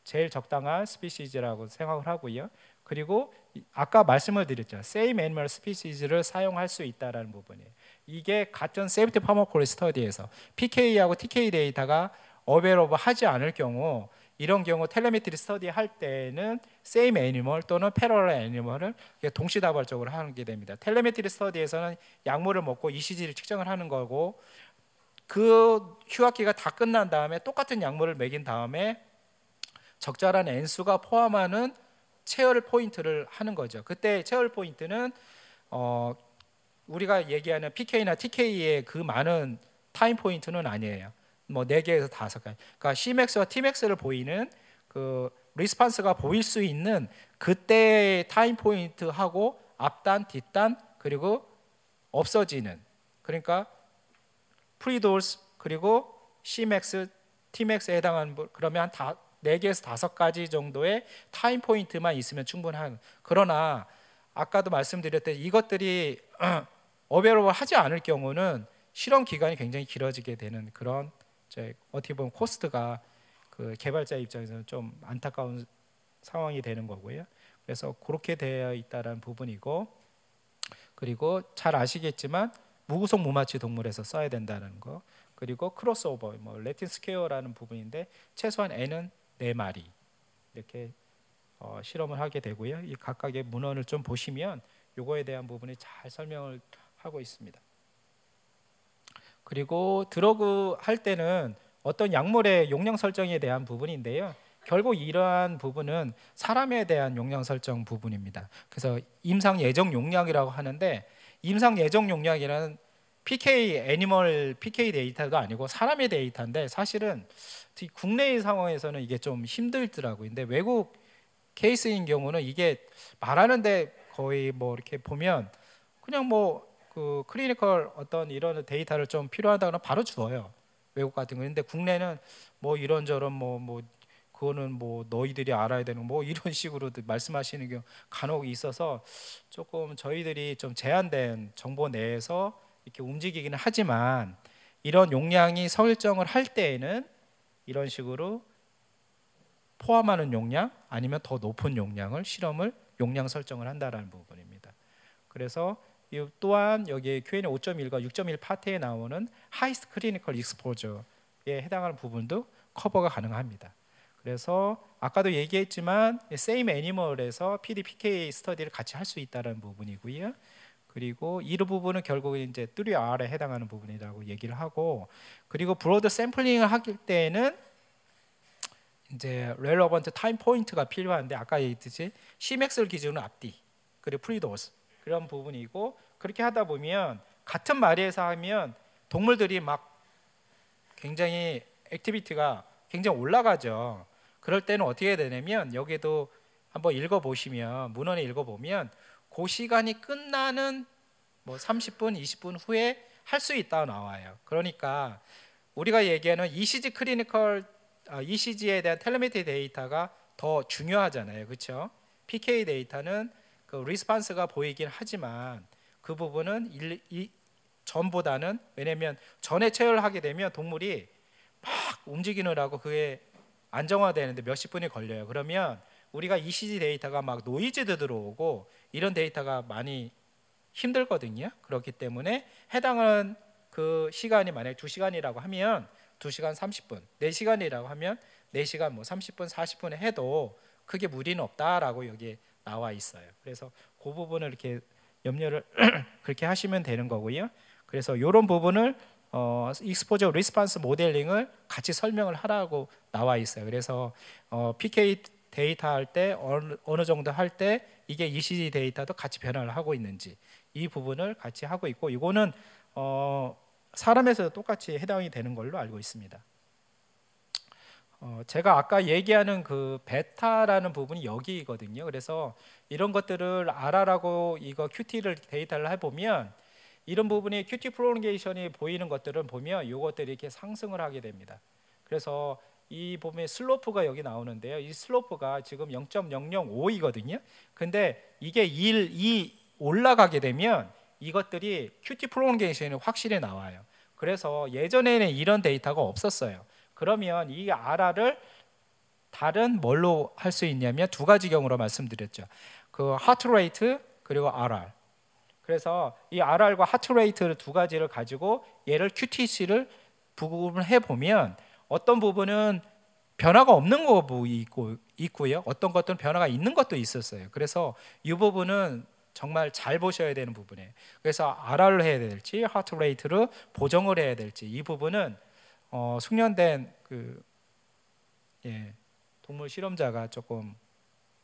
제일 적당한 스피시즈라고 생각을 하고요. 그리고 아까 말씀을 드렸죠. same animal species를 사용할 수 있다라는 부분이에요. 이게 같은 세이프티 파머코리 스터디에서 PK하고 TK 데이터가 어베로브 하지 않을 경우 이런 경우 텔레메트리 스터디 할 때는 same animal 또는 parallel animal을 동시다발적으로 하게 됩니다. 텔레메트리 스터디에서는 약물을 먹고 ECG를 측정을 하는 거고 그 휴학기가 다 끝난 다음에 똑같은 약물을 먹인 다음에 적절한 N수가 포함하는 체열 포인트를 하는 거죠. 그때 체열 포인트는 어, 우리가 얘기하는 PK나 TK의 그 많은 타임 포인트는 아니에요. 뭐 4개에서 5가지. 그러니까 Cmax와 Tmax를 보이는 그 리스판스가 보일 수 있는 그때의 타임 포인트하고 앞단, 뒷단 그리고 없어지는 그러니까 프리돌스 그리고 Cmax, Tmax에 해당하는 그러면 다 4개에서 다섯 가지 정도의 타임 포인트만 있으면 충분한 그러나 아까도 말씀드렸듯 이것들이 어베로 하지 않을 경우는 실험 기간이 굉장히 길어지게 되는 그런 어떻게 보면 코스트가 그 개발자 입장에서는 좀 안타까운 상황이 되는 거고요. 그래서 그렇게 되어 있다는 부분이고 그리고 잘 아시겠지만 무구속 무마치 동물에서 써야 된다는 거 그리고 크로스오버 뭐 레틴 스퀘어라는 부분인데 최소한 N은 네 마리 이렇게 어, 실험을 하게 되고요. 이 각각의 문헌을 좀 보시면 요거에 대한 부분이 잘 설명을 하고 있습니다. 그리고 드러그 할 때는 어떤 약물의 용량 설정에 대한 부분인데요. 결국 이러한 부분은 사람에 대한 용량 설정 부분입니다. 그래서 임상 예정 용량이라고 하는데 임상 예정 용량이라는 PK 애니멀 PK 데이터도 아니고 사람의 데이터인데 사실은 국내의 상황에서는 이게 좀 힘들더라고요. 근데 외국 케이스인 경우는 이게 말하는데 거의 뭐 이렇게 보면 그냥 뭐 그 클리니컬 어떤 이런 데이터를 좀 필요하다 그러 바로 주어요. 외국 같은 거. 근데 국내는 뭐 이런저런 뭐뭐 뭐 그거는 뭐 너희들이 알아야 되는 뭐 이런 식으로 말씀하시는 경 간혹 있어서 조금 저희들이 좀 제한된 정보 내에서 이렇게 움직이기는 하지만 이런 용량이 설정을 할 때에는 이런 식으로 포함하는 용량 아니면 더 높은 용량을 실험을 용량 설정을 한다라는 부분입니다. 그래서 이 또한 여기 Q&A 5.1과 6.1 파트에 나오는 하이스 클리니컬 익스포저에 해당하는 부분도 커버가 가능합니다. 그래서 아까도 얘기했지만 세임 애니멀에서 PDPK 스터디를 같이 할 수 있다는 부분이고요. 그리고 이 부분은 결국 은 이제 뚜리 아래 해당하는 부분이라고 얘기를 하고 그리고 브로드 샘플링을 하길 때에는 이제 렐러번트 타임 포인트가 필요한데 아까 얘기했듯이 c m 스를 기준으로 앞뒤 그리고 프리도스 그런 부분이고 그렇게 하다 보면 같은 마리에서 하면 동물들이 막 굉장히 액티비티가 굉장히 올라가죠. 그럴 때는 어떻게 되냐면 여기도 한번 읽어보시면 문헌에 읽어보면 그 시간이 끝나는 뭐 30분, 20분 후에 할 수 있다고 나와요. 그러니까 우리가 얘기하는 ECG 클리니컬 아, ECG에 대한 텔레메티 데이터가 더 중요하잖아요. 그렇죠? PK 데이터는 그 리스판스가 보이긴 하지만 그 부분은 일, 이, 전보다는 왜냐면 전에 체열하게 되면 동물이 막 움직이느라고 그게 안정화되는데 몇 십 분이 걸려요. 그러면 우리가 ECG 데이터가 막 노이즈도 들어오고 이런 데이터가 많이 힘들거든요. 그렇기 때문에 해당은 그 시간이 만약 2시간이라고 하면 2시간 30분, 4시간이라고 하면 4시간 뭐 30분, 40분에 해도 크게 무리는 없다라고 여기에 나와 있어요. 그래서 그 부분을 이렇게 염려를 그렇게 하시면 되는 거고요. 그래서 이런 부분을 어, 익스포저 리스판스 모델링을 같이 설명을 하라고 나와 있어요. 그래서 어, PK 데이터 할 때 어느, 정도 할 때 이게 ECG 데이터도 같이 변화를 하고 있는지 이 부분을 같이 하고 있고 이거는 어, 사람에서도 똑같이 해당이 되는 걸로 알고 있습니다. 어, 제가 아까 얘기하는 그 베타라는 부분이 여기거든요. 그래서 이런 것들을 알아라고 이거 QT를 데이터를 해보면 이런 부분이 QT 프로게이션이 그 보이는 것들은 보면 이것들이 이렇게 상승을 하게 됩니다. 그래서 이 보면 슬로프가 여기 나오는데요. 이 슬로프가 지금 0.005이거든요. 근데 이게 1, 2 올라가게 되면 이것들이 큐티 프로그게이션이 확실히 나와요. 그래서 예전에는 이런 데이터가 없었어요. 그러면 이 RR을 다른 뭘로 할 수 있냐면 두 가지 경우로 말씀드렸죠. 그 하트레이트 그리고 RR. 그래서 이 RR과 하트레이트를 두 가지를 가지고 얘를 QTC를 부분해 보면 어떤 부분은 변화가 없는 거 있고 있고요. 어떤 것들은 변화가 있는 것도 있었어요. 그래서 이 부분은 정말 잘 보셔야 되는 부분에 그래서 RR을 해야 될지 하트 레이트를 보정을 해야 될지 이 부분은 어, 숙련된 그 예, 동물 실험자가 조금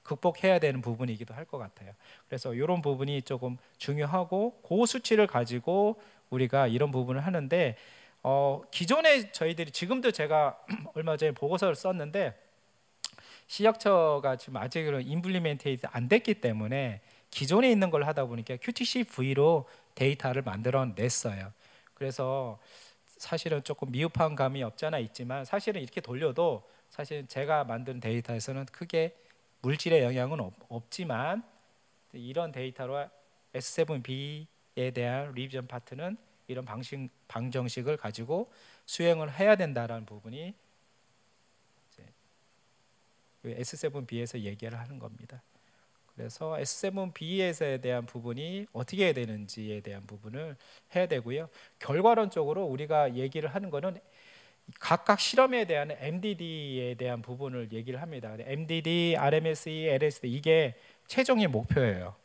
극복해야 되는 부분이기도 할 것 같아요. 그래서 이런 부분이 조금 중요하고 고 수치를 가지고 우리가 이런 부분을 하는데 어, 기존에 저희들이 지금도 제가 얼마 전에 보고서를 썼는데 시약처가 지금 아직은 임플리멘테이트 안 됐기 때문에 기존에 있는 걸 하다 보니까 QTCV로 데이터를 만들어냈어요. 그래서 사실은 조금 미흡한 감이 없잖아 있지만 사실은 이렇게 돌려도 사실 제가 만든 데이터에서는 크게 물질의 영향은 없, 지만 이런 데이터로 S7B에 대한 리비전 파트는 이런 방식 방정식을 가지고 수행을 해야 된다라는 부분이 S7B에서 그 얘기를 하는 겁니다. 그래서 S7B에서에 대한 부분이 어떻게 해야 되는지에 대한 부분을 해야 되고요. 결과론적으로 우리가 얘기를 하는 거는 각각 실험에 대한 MDD에 대한 부분을 얘기를 합니다. MDD, RMSE, LSD 이게 최종의 목표예요.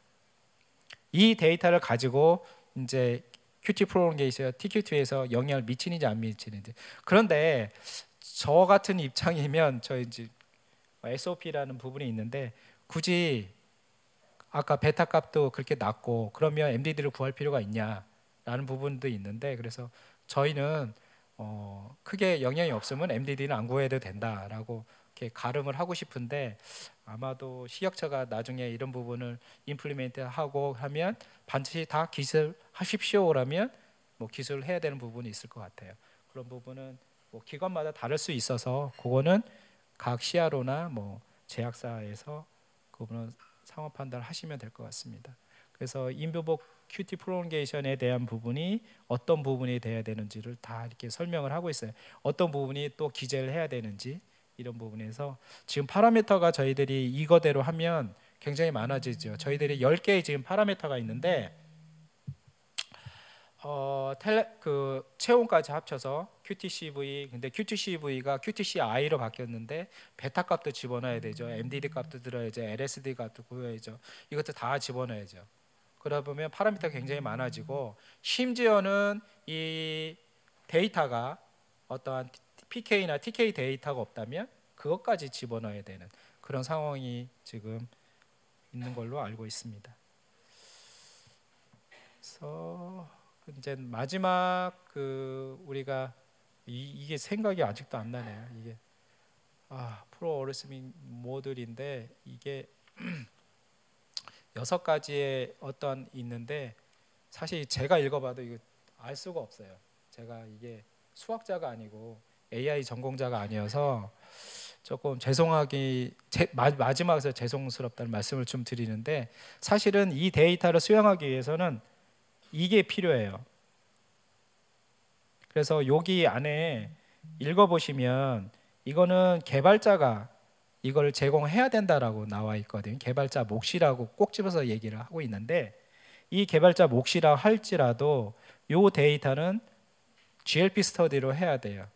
이 데이터를 가지고 이제 큐티 프로라는 게 있어요. TQT에서 영향을 미치는지 안 미치는지. 그런데 저 같은 입장이면 저 이제 SOP라는 부분이 있는데 굳이 아까 베타 값도 그렇게 낮고 그러면 MDD를 구할 필요가 있냐라는 부분도 있는데 그래서 저희는 어 크게 영향이 없으면 MDD는 안 구해도 된다라고 이렇게 가름을 하고 싶은데 아마도 시격처가 나중에 이런 부분을 임플리멘트하고 하면 반드시 다 기술 하십시오라면 뭐 기술을 해야 되는 부분이 있을 것 같아요. 그런 부분은 뭐 기관마다 다를 수 있어서 그거는 각 CRO나 뭐 제약사에서 그분은 상업 판단을 하시면 될 것 같습니다. 그래서 인뷰복 큐티 프로게이션에 대한 부분이 어떤 부분이 돼야 되는지를 다 이렇게 설명을 하고 있어요. 어떤 부분이 또 기재를 해야 되는지 이런 부분에서 지금 파라미터가 저희들이 이거대로 하면 굉장히 많아지죠. 저희들이 10개의 지금 파라미터가 있는데 어, 텔레, 그 체온까지 합쳐서 QTCV 근데 QTCV가 QTCI로 바뀌었는데 베타 값도 집어넣어야 되죠. 음. MDD 값도 들어야죠. LSD 값도 구해야죠. 이것도 다 집어넣어야죠. 그러다 보면 파라미터가 굉장히 많아지고 심지어는 이 데이터가 어떠한 PK나 TK 데이터가 없다면 그것까지 집어넣어야 되는 그런 상황이 지금 있는 걸로 알고 있습니다. 그래서 이제 마지막 그 우리가 이, 게 생각이 아직도 안 나네요. 이게 아, 프로 어르스민 모듈인데 이게 여섯 가지의 어떤 있는데 사실 제가 읽어봐도 이거 알 수가 없어요. 제가 이게 수학자가 아니고 AI 전공자가 아니어서 조금 죄송하기 제, 마, 지막에서 죄송스럽다는 말씀을 좀 드리는데 사실은 이 데이터를 수용하기 위해서는 이게 필요해요. 그래서 여기 안에 읽어보시면 이거는 개발자가 이걸 제공해야 된다라고 나와 있거든요. 개발자 몫이라고 꼭 집어서 얘기를 하고 있는데 이 개발자 몫이라 할지라도 요 데이터는 GLP 스터디로 해야 돼요.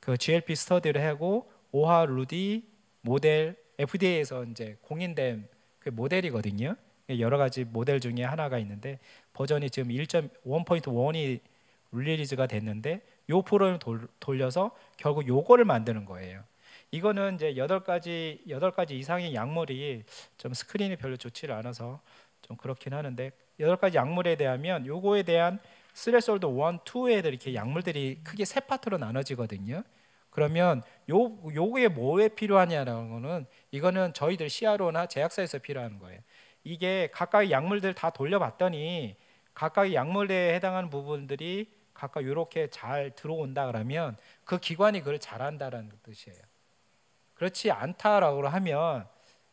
그 GLP 스터디를 하고 오하 루디 모델 FDA에서 이제 공인된 그 모델이거든요. 여러 가지 모델 중에 하나가 있는데 버전이 지금 1.1.1이 릴리즈가 됐는데 요 프로그램 돌, 돌려서 결국 요거를 만드는 거예요. 이거는 이제 여덟 가지 여덟 가지 이상의 약물이 좀 스크린이 별로 좋지를 않아서 좀 그렇긴 하는데 여덟 가지 약물에 대하면 요거에 대한 스레솔드 1, 2에 이렇게 약물들이 크게 세 파트로 나눠지거든요. 그러면 요 요게 뭐에 필요하냐라는 거는 이거는 저희들 CRO나 제약사에서 필요한 거예요. 이게 각각의 약물들 다 돌려봤더니 각각의 약물에 해당하는 부분들이 각각 이렇게 잘 들어온다 그러면 그 기관이 그걸 잘한다는 라 뜻이에요. 그렇지 않다라고 하면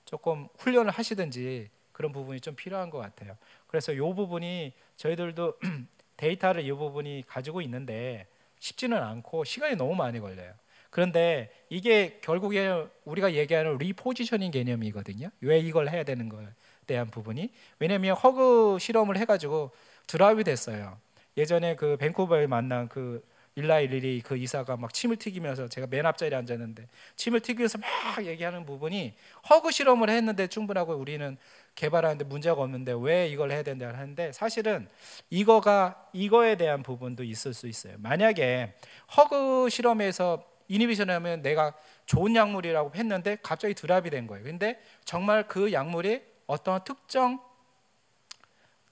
조금 훈련을 하시든지 그런 부분이 좀 필요한 것 같아요. 그래서 이 부분이 저희들도 데이터를 이 부분이 가지고 있는데 쉽지는 않고 시간이 너무 많이 걸려요. 그런데 이게 결국에 우리가 얘기하는 리포지셔닝 개념이거든요. 왜 이걸 해야 되는 거에 대한 부분이 왜냐하면 허그 실험을 해가지고 드랍이 됐어요. 예전에 그 밴쿠버에 만난 그 일라 이일리그 이사가 막 침을 튀기면서 제가 맨 앞자리에 앉았는데 침을 튀기면서 막 얘기하는 부분이 허그 실험을 했는데 충분하고 우리는 개발하는데 문제가 없는데 왜 이걸 해야 된다 하는데 사실은 이거가 이거에 대한 부분도 있을 수 있어요. 만약에 허그 실험에서 이니비션 하면 내가 좋은 약물이라고 했는데 갑자기 드랍이 된 거예요. 근데 정말 그 약물이 어떤 특정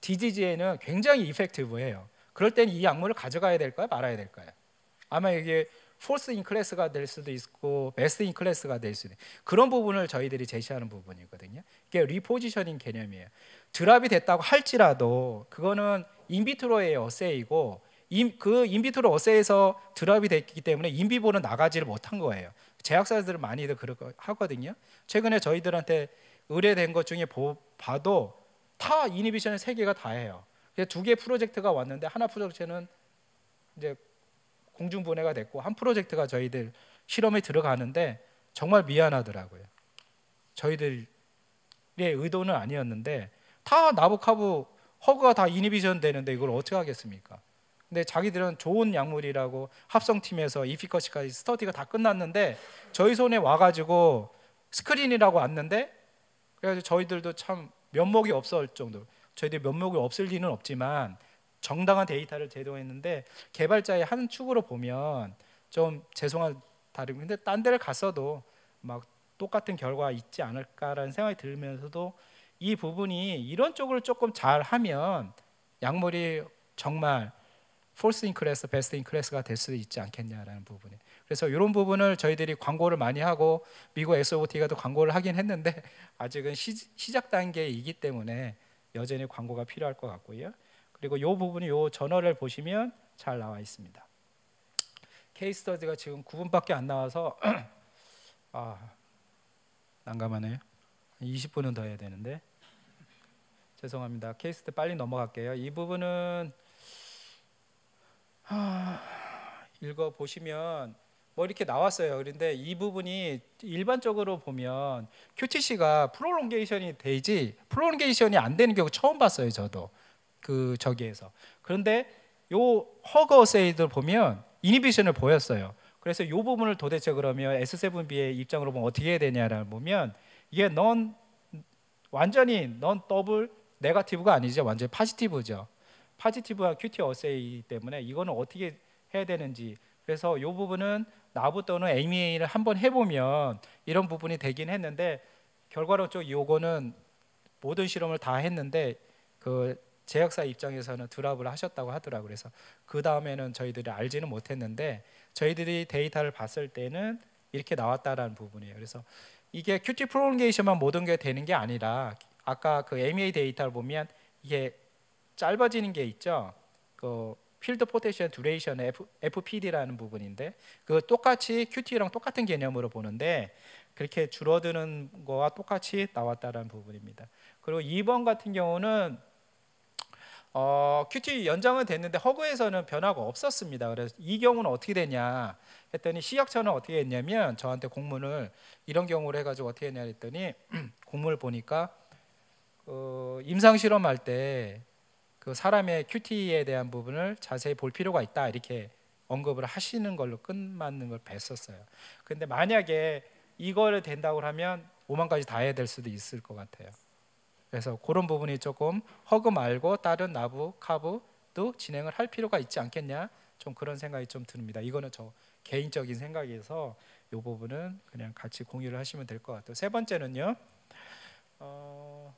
디지지에는 굉장히 이펙티브해요. 그럴 땐 이 약물을 가져가야 될까요? 말아야 될까요? 아마 이게 포스 인 클래스가 될 수도 있고 베스트 인 클래스가 될 수도 있고 그런 부분을 저희들이 제시하는 부분이거든요. 이게 리포지셔닝 개념이에요. 드랍이 됐다고 할지라도 그거는 인비트로의 어세이고 그 인비트로 어세에서 드랍이 됐기 때문에 인비보는 나가지를 못한 거예요. 제약사들은 많이들 그렇게 하거든요. 최근에 저희들한테 의뢰된 것 중에 보, 봐도 다 이니비션의 세 개가 다예요. 두개의 프로젝트가 왔는데 하나 프로젝트는 이제 공중 분해가 됐고 한 프로젝트가 저희들 실험에 들어가는데 정말 미안하더라고요. 저희들의 의도는 아니었는데 다 나보카부 허그가다 이니비션 되는데 이걸 어떻게 하겠습니까? 근데 자기들은 좋은 약물이라고 합성팀에서 이피커시까지 스터디가 다 끝났는데 저희 손에 와가지고 스크린이라고 왔는데 그래서 저희들도 참 면목이 없을 정도. 로 저희들이 면목이 없을 리는 없지만 정당한 데이터를 제공했는데 개발자의 한 축으로 보면 좀 죄송한 다름 근데 딴 데를 갔어도 막 똑같은 결과가 있지 않을까라는 생각이 들면서도 이 부분이 이런 쪽으로 조금 잘하면 약물이 정말 포스 인클래스 베스트 인클래스가 될수도 있지 않겠냐라는 부분에 그래서 이런 부분을 저희들이 광고를 많이 하고 미국 SOT가 도 광고를 하긴 했는데 아직은 시, 작 단계이기 때문에 여전히 광고가 필요할 것 같고요. 그리고 이 부분이 이 전어를 보시면 잘 나와 있습니다. 케이스 터디가 지금 9분밖에 안 나와서 아 난감하네요. 20분은 더 해야 되는데 죄송합니다. 케이스 터 빨리 넘어갈게요. 이 부분은 하... 읽어 보시면 뭐 이렇게 나왔어요. 그런데 이 부분이 일반적으로 보면 QTC가 프롤롱게이션이 되지 프롤롱게이션이 안 되는 경우 처음 봤어요. 저도 그 저기에서. 그런데 요허거세이드를 보면 이니비션을 보였어요. 그래서 요 부분을 도대체 그러면 S7B의 입장으로 보면 어떻게 해야 되냐를 보면 이게 넌 완전히 넌 더블 네가티브가 아니죠. 완전히 파지티브죠. 파지티브와 QT 어세이 때문에 이거는 어떻게 해야 되는지 그래서 요 부분은 나부 터는 MA를 한번 해보면 이런 부분이 되긴 했는데 결과로적 요거는 모든 실험을 다 했는데 그 제약사 입장에서는 드랍을 하셨다고 하더라고요. 그래서 그 다음에는 저희들이 알지는 못했는데 저희들이 데이터를 봤을 때는 이렇게 나왔다라는 부분이에요. 그래서 이게 큐티 프로롱게이션만 모든 게 되는 게 아니라 아까 그 MA 데이터를 보면 이게 짧아지는 게 있죠. 그 필드 포테이션 듀레이션의 FPD라는 부분인데 그 똑같이 QT랑 똑같은 개념으로 보는데 그렇게 줄어드는 거와 똑같이 나왔다라는 부분입니다. 그리고 2번 같은 경우는 어, QT 연장은 됐는데 허그에서는 변화가 없었습니다. 그래서 이 경우는 어떻게 되냐 했더니 시약처는 어떻게 했냐면 저한테 공문을 이런 경우를 해가지고 어떻게 했냐 했더니 공문을 보니까 어, 임상 실험할 때그 사람의 큐티에 대한 부분을 자세히 볼 필요가 있다 이렇게 언급을 하시는 걸로 끝맞는 걸 뵀었어요. 근데 만약에 이거를 된다고 하면 5만까지다 해야 될 수도 있을 것 같아요. 그래서 그런 부분이 조금 허그 말고 다른 나부 카부도 진행을 할 필요가 있지 않겠냐 좀 그런 생각이 좀 듭니다. 이거는 저 개인적인 생각에서 이 부분은 그냥 같이 공유를 하시면 될 것 같아요. 세 번째는요. 어...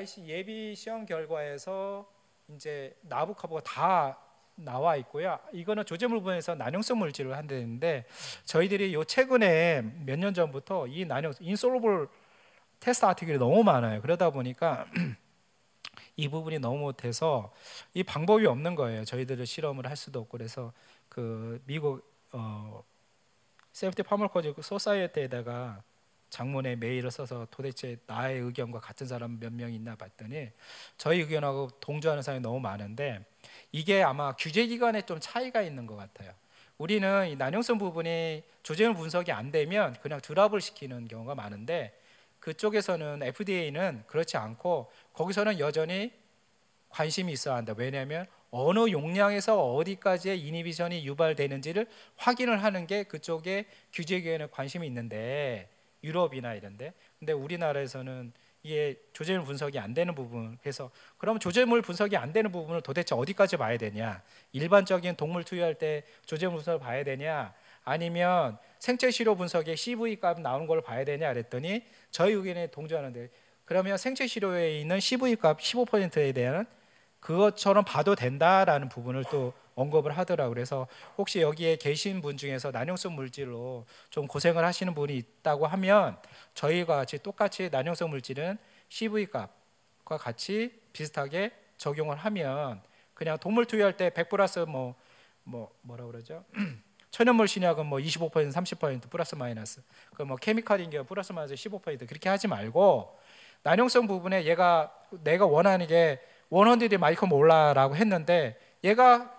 IC 예비 시험 결과에서 이제 나부카보가 다 나와 있고요. 이거는 조제물 분에서 난용성 물질을 한대는데 저희들이 요 최근에 몇 년 전부터 이 난용 인솔로블 테스트 아티클이 너무 많아요. 그러다 보니까 이 부분이 너무 못해서 이 방법이 없는 거예요. 저희들은 실험을 할 수도 없고 그래서 그 미국 어 세프티 파멀코지 소사이어티에다가 장문의 메일을 써서 도대체 나의 의견과 같은 사람 몇명 있나 봤더니 저희 의견하고 동조하는 사람이 너무 많은데 이게 아마 규제 기관에 좀 차이가 있는 것 같아요. 우리는 이 난용성 부분이 조제는 분석이 안 되면 그냥 드랍을 시키는 경우가 많은데 그쪽에서는 FDA는 그렇지 않고 거기서는 여전히 관심이 있어야 한다. 왜냐하면 어느 용량에서 어디까지의 이니비션이 유발되는지를 확인을 하는 게 그쪽의 규제기관에 관심이 있는데 유럽이나 이런데 근데 우리나라에서는 이게 조제물 분석이 안 되는 부분 그래서 그럼 조제물 분석이 안 되는 부분을 도대체 어디까지 봐야 되냐 일반적인 동물 투여할 때 조제물 분석을 봐야 되냐 아니면 생체 시료 분석에 CV 값 나오는 걸 봐야 되냐 그랬더니 저희 의견에 동조하는데 그러면 생체 시료에 있는 CV 값 15%에 대한 그것처럼 봐도 된다라는 부분을 또 언급을 하더라 그래서 혹시 여기에 계신 분 중에서 난용성 물질로 좀 고생을 하시는 분이 있다고 하면 저희가 같이 똑같이 난용성 물질은 CV 값과 같이 비슷하게 적용을 하면 그냥 동물 투여할 때 100 플러스 뭐, 뭐 뭐라 그러죠? 천연물 신약은 뭐 25% 30% 플러스 마이너스 그 뭐 케미칼인 경우 플러스 마이너스 15% 그렇게 하지 말고 난용성 부분에 얘가 내가 원하는 게 원헌들이 마이크몰라라고 했는데 얘가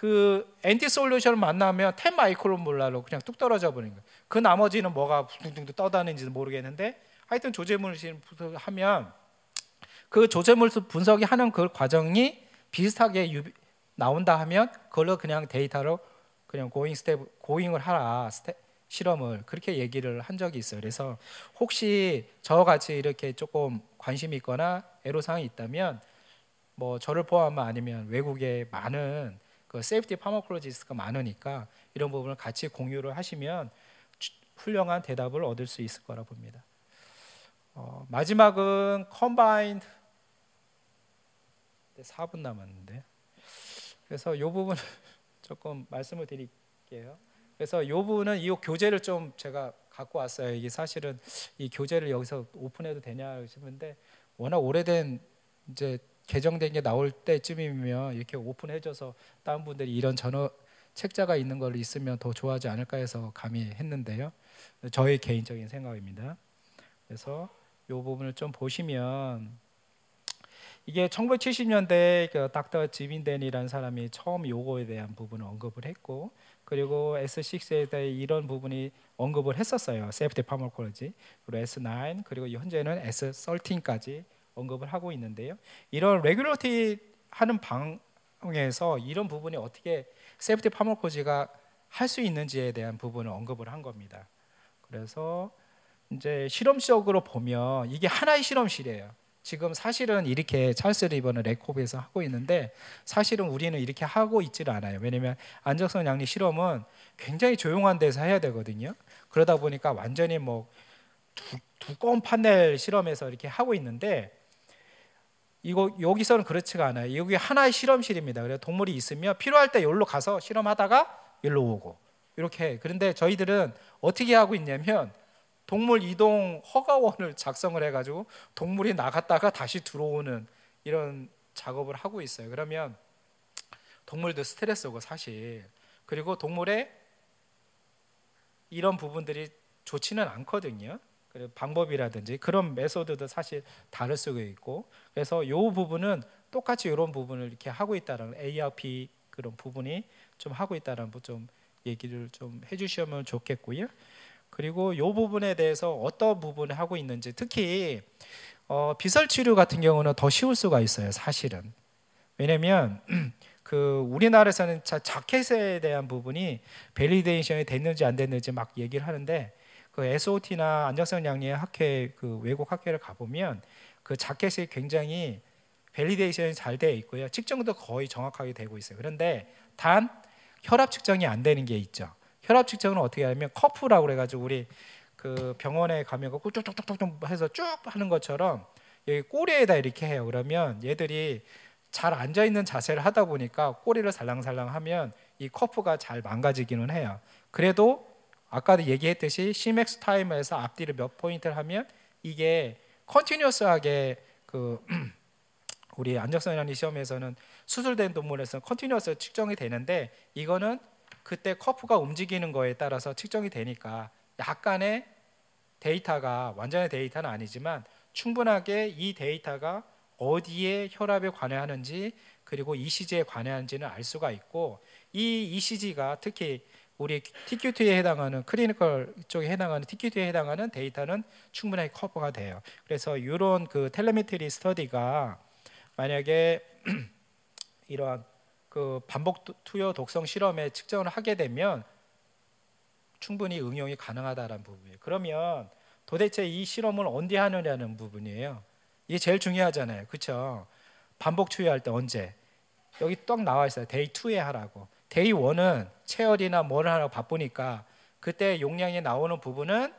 그 엔티 솔루션을 만나면 10 마이크론 몰라로 그냥 뚝 떨어져 버린 거예요. 그 나머지는 뭐가 둥둥둥 떠다니는지는 모르겠는데 하여튼 조제물을 하면 그 조제물 분석이 하는 그 과정이 비슷하게 유비, 나온다 하면 그걸로 그냥 데이터로 그냥 고잉 스텝 고잉을 하라 스텝, 실험을 그렇게 얘기를 한 적이 있어요. 그래서 혹시 저같이 이렇게 조금 관심이 있거나 애로사항이 있다면 뭐 저를 포함 아니면 외국의 많은 그 세이프티 파마콜로지스트가 많으니까 이런 부분을 같이 공유를 하시면 훌륭한 대답을 얻을 수 있을 거라 봅니다. 어, 마지막은 컴바인드 4분 남았는데 그래서 이 부분 조금 말씀을 드릴게요. 그래서 이 부분은 이 교재를 좀 제가 갖고 왔어요. 이게 사실은 이 교재를 여기서 오픈해도 되냐 싶은데 워낙 오래된 이제 개정된 게 나올 때쯤이면 이렇게 오픈해져서 다른 분들이 이런 전어 책자가 있는 걸 있으면 더 좋아하지 않을까 해서 감히 했는데요. 저의 개인적인 생각입니다. 그래서 이 부분을 좀 보시면 이게 1970년대 그 닥터 지빈덴이라는 사람이 처음 요거에 대한 부분을 언급을 했고 그리고 S6에 대해 이런 부분이 언급을 했었어요. 세프티 파머콜지 그리고 S9 그리고 현재는 S13까지 언급을 하고 있는데요. 이런 레귤러티 하는 방에서 이런 부분이 어떻게 세프티 파머코지가 할 수 있는지에 대한 부분을 언급을 한 겁니다. 그래서 이제 실험적으로 보면 이게 하나의 실험실이에요. 지금 사실은 이렇게 찰스 리버는 레코브에서 하고 있는데 사실은 우리는 이렇게 하고 있지를 않아요. 왜냐하면 안정성 양리 실험은 굉장히 조용한 데서 해야 되거든요. 그러다 보니까 완전히 뭐 두, 두꺼운 판넬 실험에서 이렇게 하고 있는데 이거 여기서는 그렇지가 않아요. 여기 하나의 실험실입니다. 그래서 동물이 있으면 필요할 때 여기로 가서 실험하다가 여기로 오고 이렇게. 그런데 저희들은 어떻게 하고 있냐면 동물 이동 허가원을 작성을 해가지고 동물이 나갔다가 다시 들어오는 이런 작업을 하고 있어요. 그러면 동물도 스트레스고 사실 그리고 동물의 이런 부분들이 좋지는 않거든요. 그리고 방법이라든지 그런 메소드도 사실 다를 수 있고 그래서 요 부분은 똑같이 이런 부분을 이렇게 하고 있다라는 ARP 그런 부분이 좀 하고 있다라는 좀 얘기를 좀 해주시면 좋겠고요. 그리고 요 부분에 대해서 어떤 부분을 하고 있는지 특히 어, 비설 치료 같은 경우는 더 쉬울 수가 있어요. 사실은 왜냐하면 그 우리나라에서는 자, 자켓에 대한 부분이 밸리데이션이 됐는지 안 됐는지 막 얘기를 하는데 그 SOT나 안정성 양리의 학회 그 외국 학회를 가보면 그 자켓이 굉장히 밸리데이션이 잘 되어 있고요. 측정도 거의 정확하게 되고 있어요. 그런데 단 혈압 측정이 안 되는 게 있죠. 혈압 측정은 어떻게 하냐면 커프라고 그래가지고 우리 그 병원에 가면 꾹쭉쭉쭉쭉 해서 쭉 하는 것처럼 여기 꼬리에다 이렇게 해요. 그러면 얘들이 잘 앉아 있는 자세를 하다 보니까 꼬리를 살랑살랑하면 이 커프가 잘 망가지기는 해요. 그래도 아까도 얘기했듯이 CMAX 타이머에서 앞뒤를 몇 포인트를 하면 이게 컨티뉴어스하게 그 우리 안정성이라는 시험에서는 수술된 동물에서 컨티뉴어스 측정이 되는데 이거는 그때 커프가 움직이는 거에 따라서 측정이 되니까 약간의 데이터가 완전히 데이터는 아니지만 충분하게 이 데이터가 어디에 혈압에 관여하는지 그리고 ECG에 관여하는지는 알 수가 있고 이 ECG가 특히 우리 TQT에 해당하는 클리니컬 쪽에 해당하는 TQT에 해당하는 데이터는 충분하게 커버가 돼요. 그래서 이런 그 텔레메트리 스터디가 만약에 이러한 그 반복 투여 독성 실험에 측정을 하게 되면 충분히 응용이 가능하다는 부분이에요. 그러면 도대체 이 실험을 언제 하느냐는 부분이에요. 이게 제일 중요하잖아요. 그렇죠? 반복 투여할 때 언제? 여기 떡 나와 있어요. 데이 2에 하라고. 데이 1은 체열이나 뭐를 하라고 바쁘니까 그때 용량이 나오는 부분은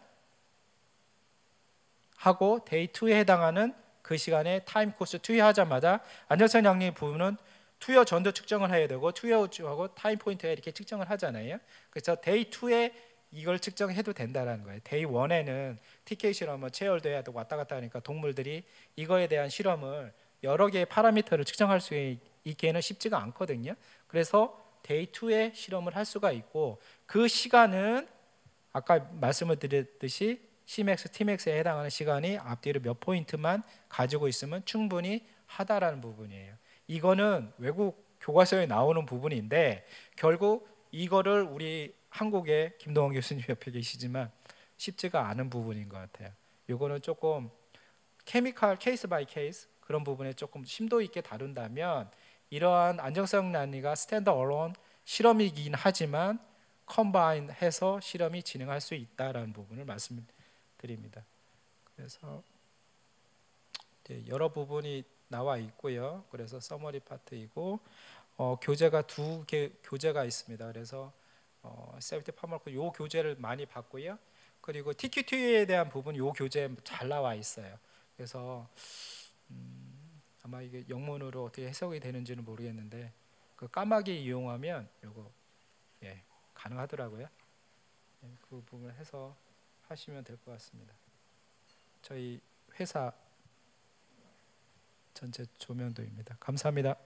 하고 데이 2에 해당하는 그 시간에 타임 코스 투여하자마자 안전성 양립 부분은 투여 전도 측정을 해야 되고 투여 우하고 타임 포인트에 이렇게 측정을 하잖아요. 그래서 데이 2에 이걸 측정해도 된다라는 거예요. 데이 1에는 TK 실험을체열도해야 되고 왔다 갔다 하니까 동물들이 이거에 대한 실험을 여러 개의 파라미터를 측정할 수 있기에는 쉽지가 않거든요. 그래서 데이 2에 실험을 할 수가 있고 그 시간은 아까 말씀을 드렸듯이 CMX, TMX에 해당하는 시간이 앞뒤로 몇 포인트만 가지고 있으면 충분히 하다라는 부분이에요. 이거는 외국 교과서에 나오는 부분인데 결국 이거를 우리 한국의 김동원 교수님 옆에 계시지만 쉽지가 않은 부분인 것 같아요. 이거는 조금 케미컬 케이스 바이 케이스 그런 부분에 조금 심도 있게 다룬다면 이러한 안정성 난이가 스탠드 어론 실험이긴 하지만 컴바인해서 실험이 진행할 수 있다라는 부분을 말씀드립니다. 그래서 여러 부분이 나와 있고요. 그래서 서머리 파트이고 어, 교재가 두 개 교재가 있습니다. 그래서 어, 세프티 파머크 요 교재를 많이 봤고요. 그리고 TQT에 대한 부분 요 교재 잘 나와 있어요. 그래서 음, 아마 이게 영문으로 어떻게 해석이 되는지는 모르겠는데 그 까마귀 이용하면 요거 예, 가능하더라고요. 예, 그 부분을 해서 하시면 될 것 같습니다. 저희 회사 전체 조명도입니다. 감사합니다.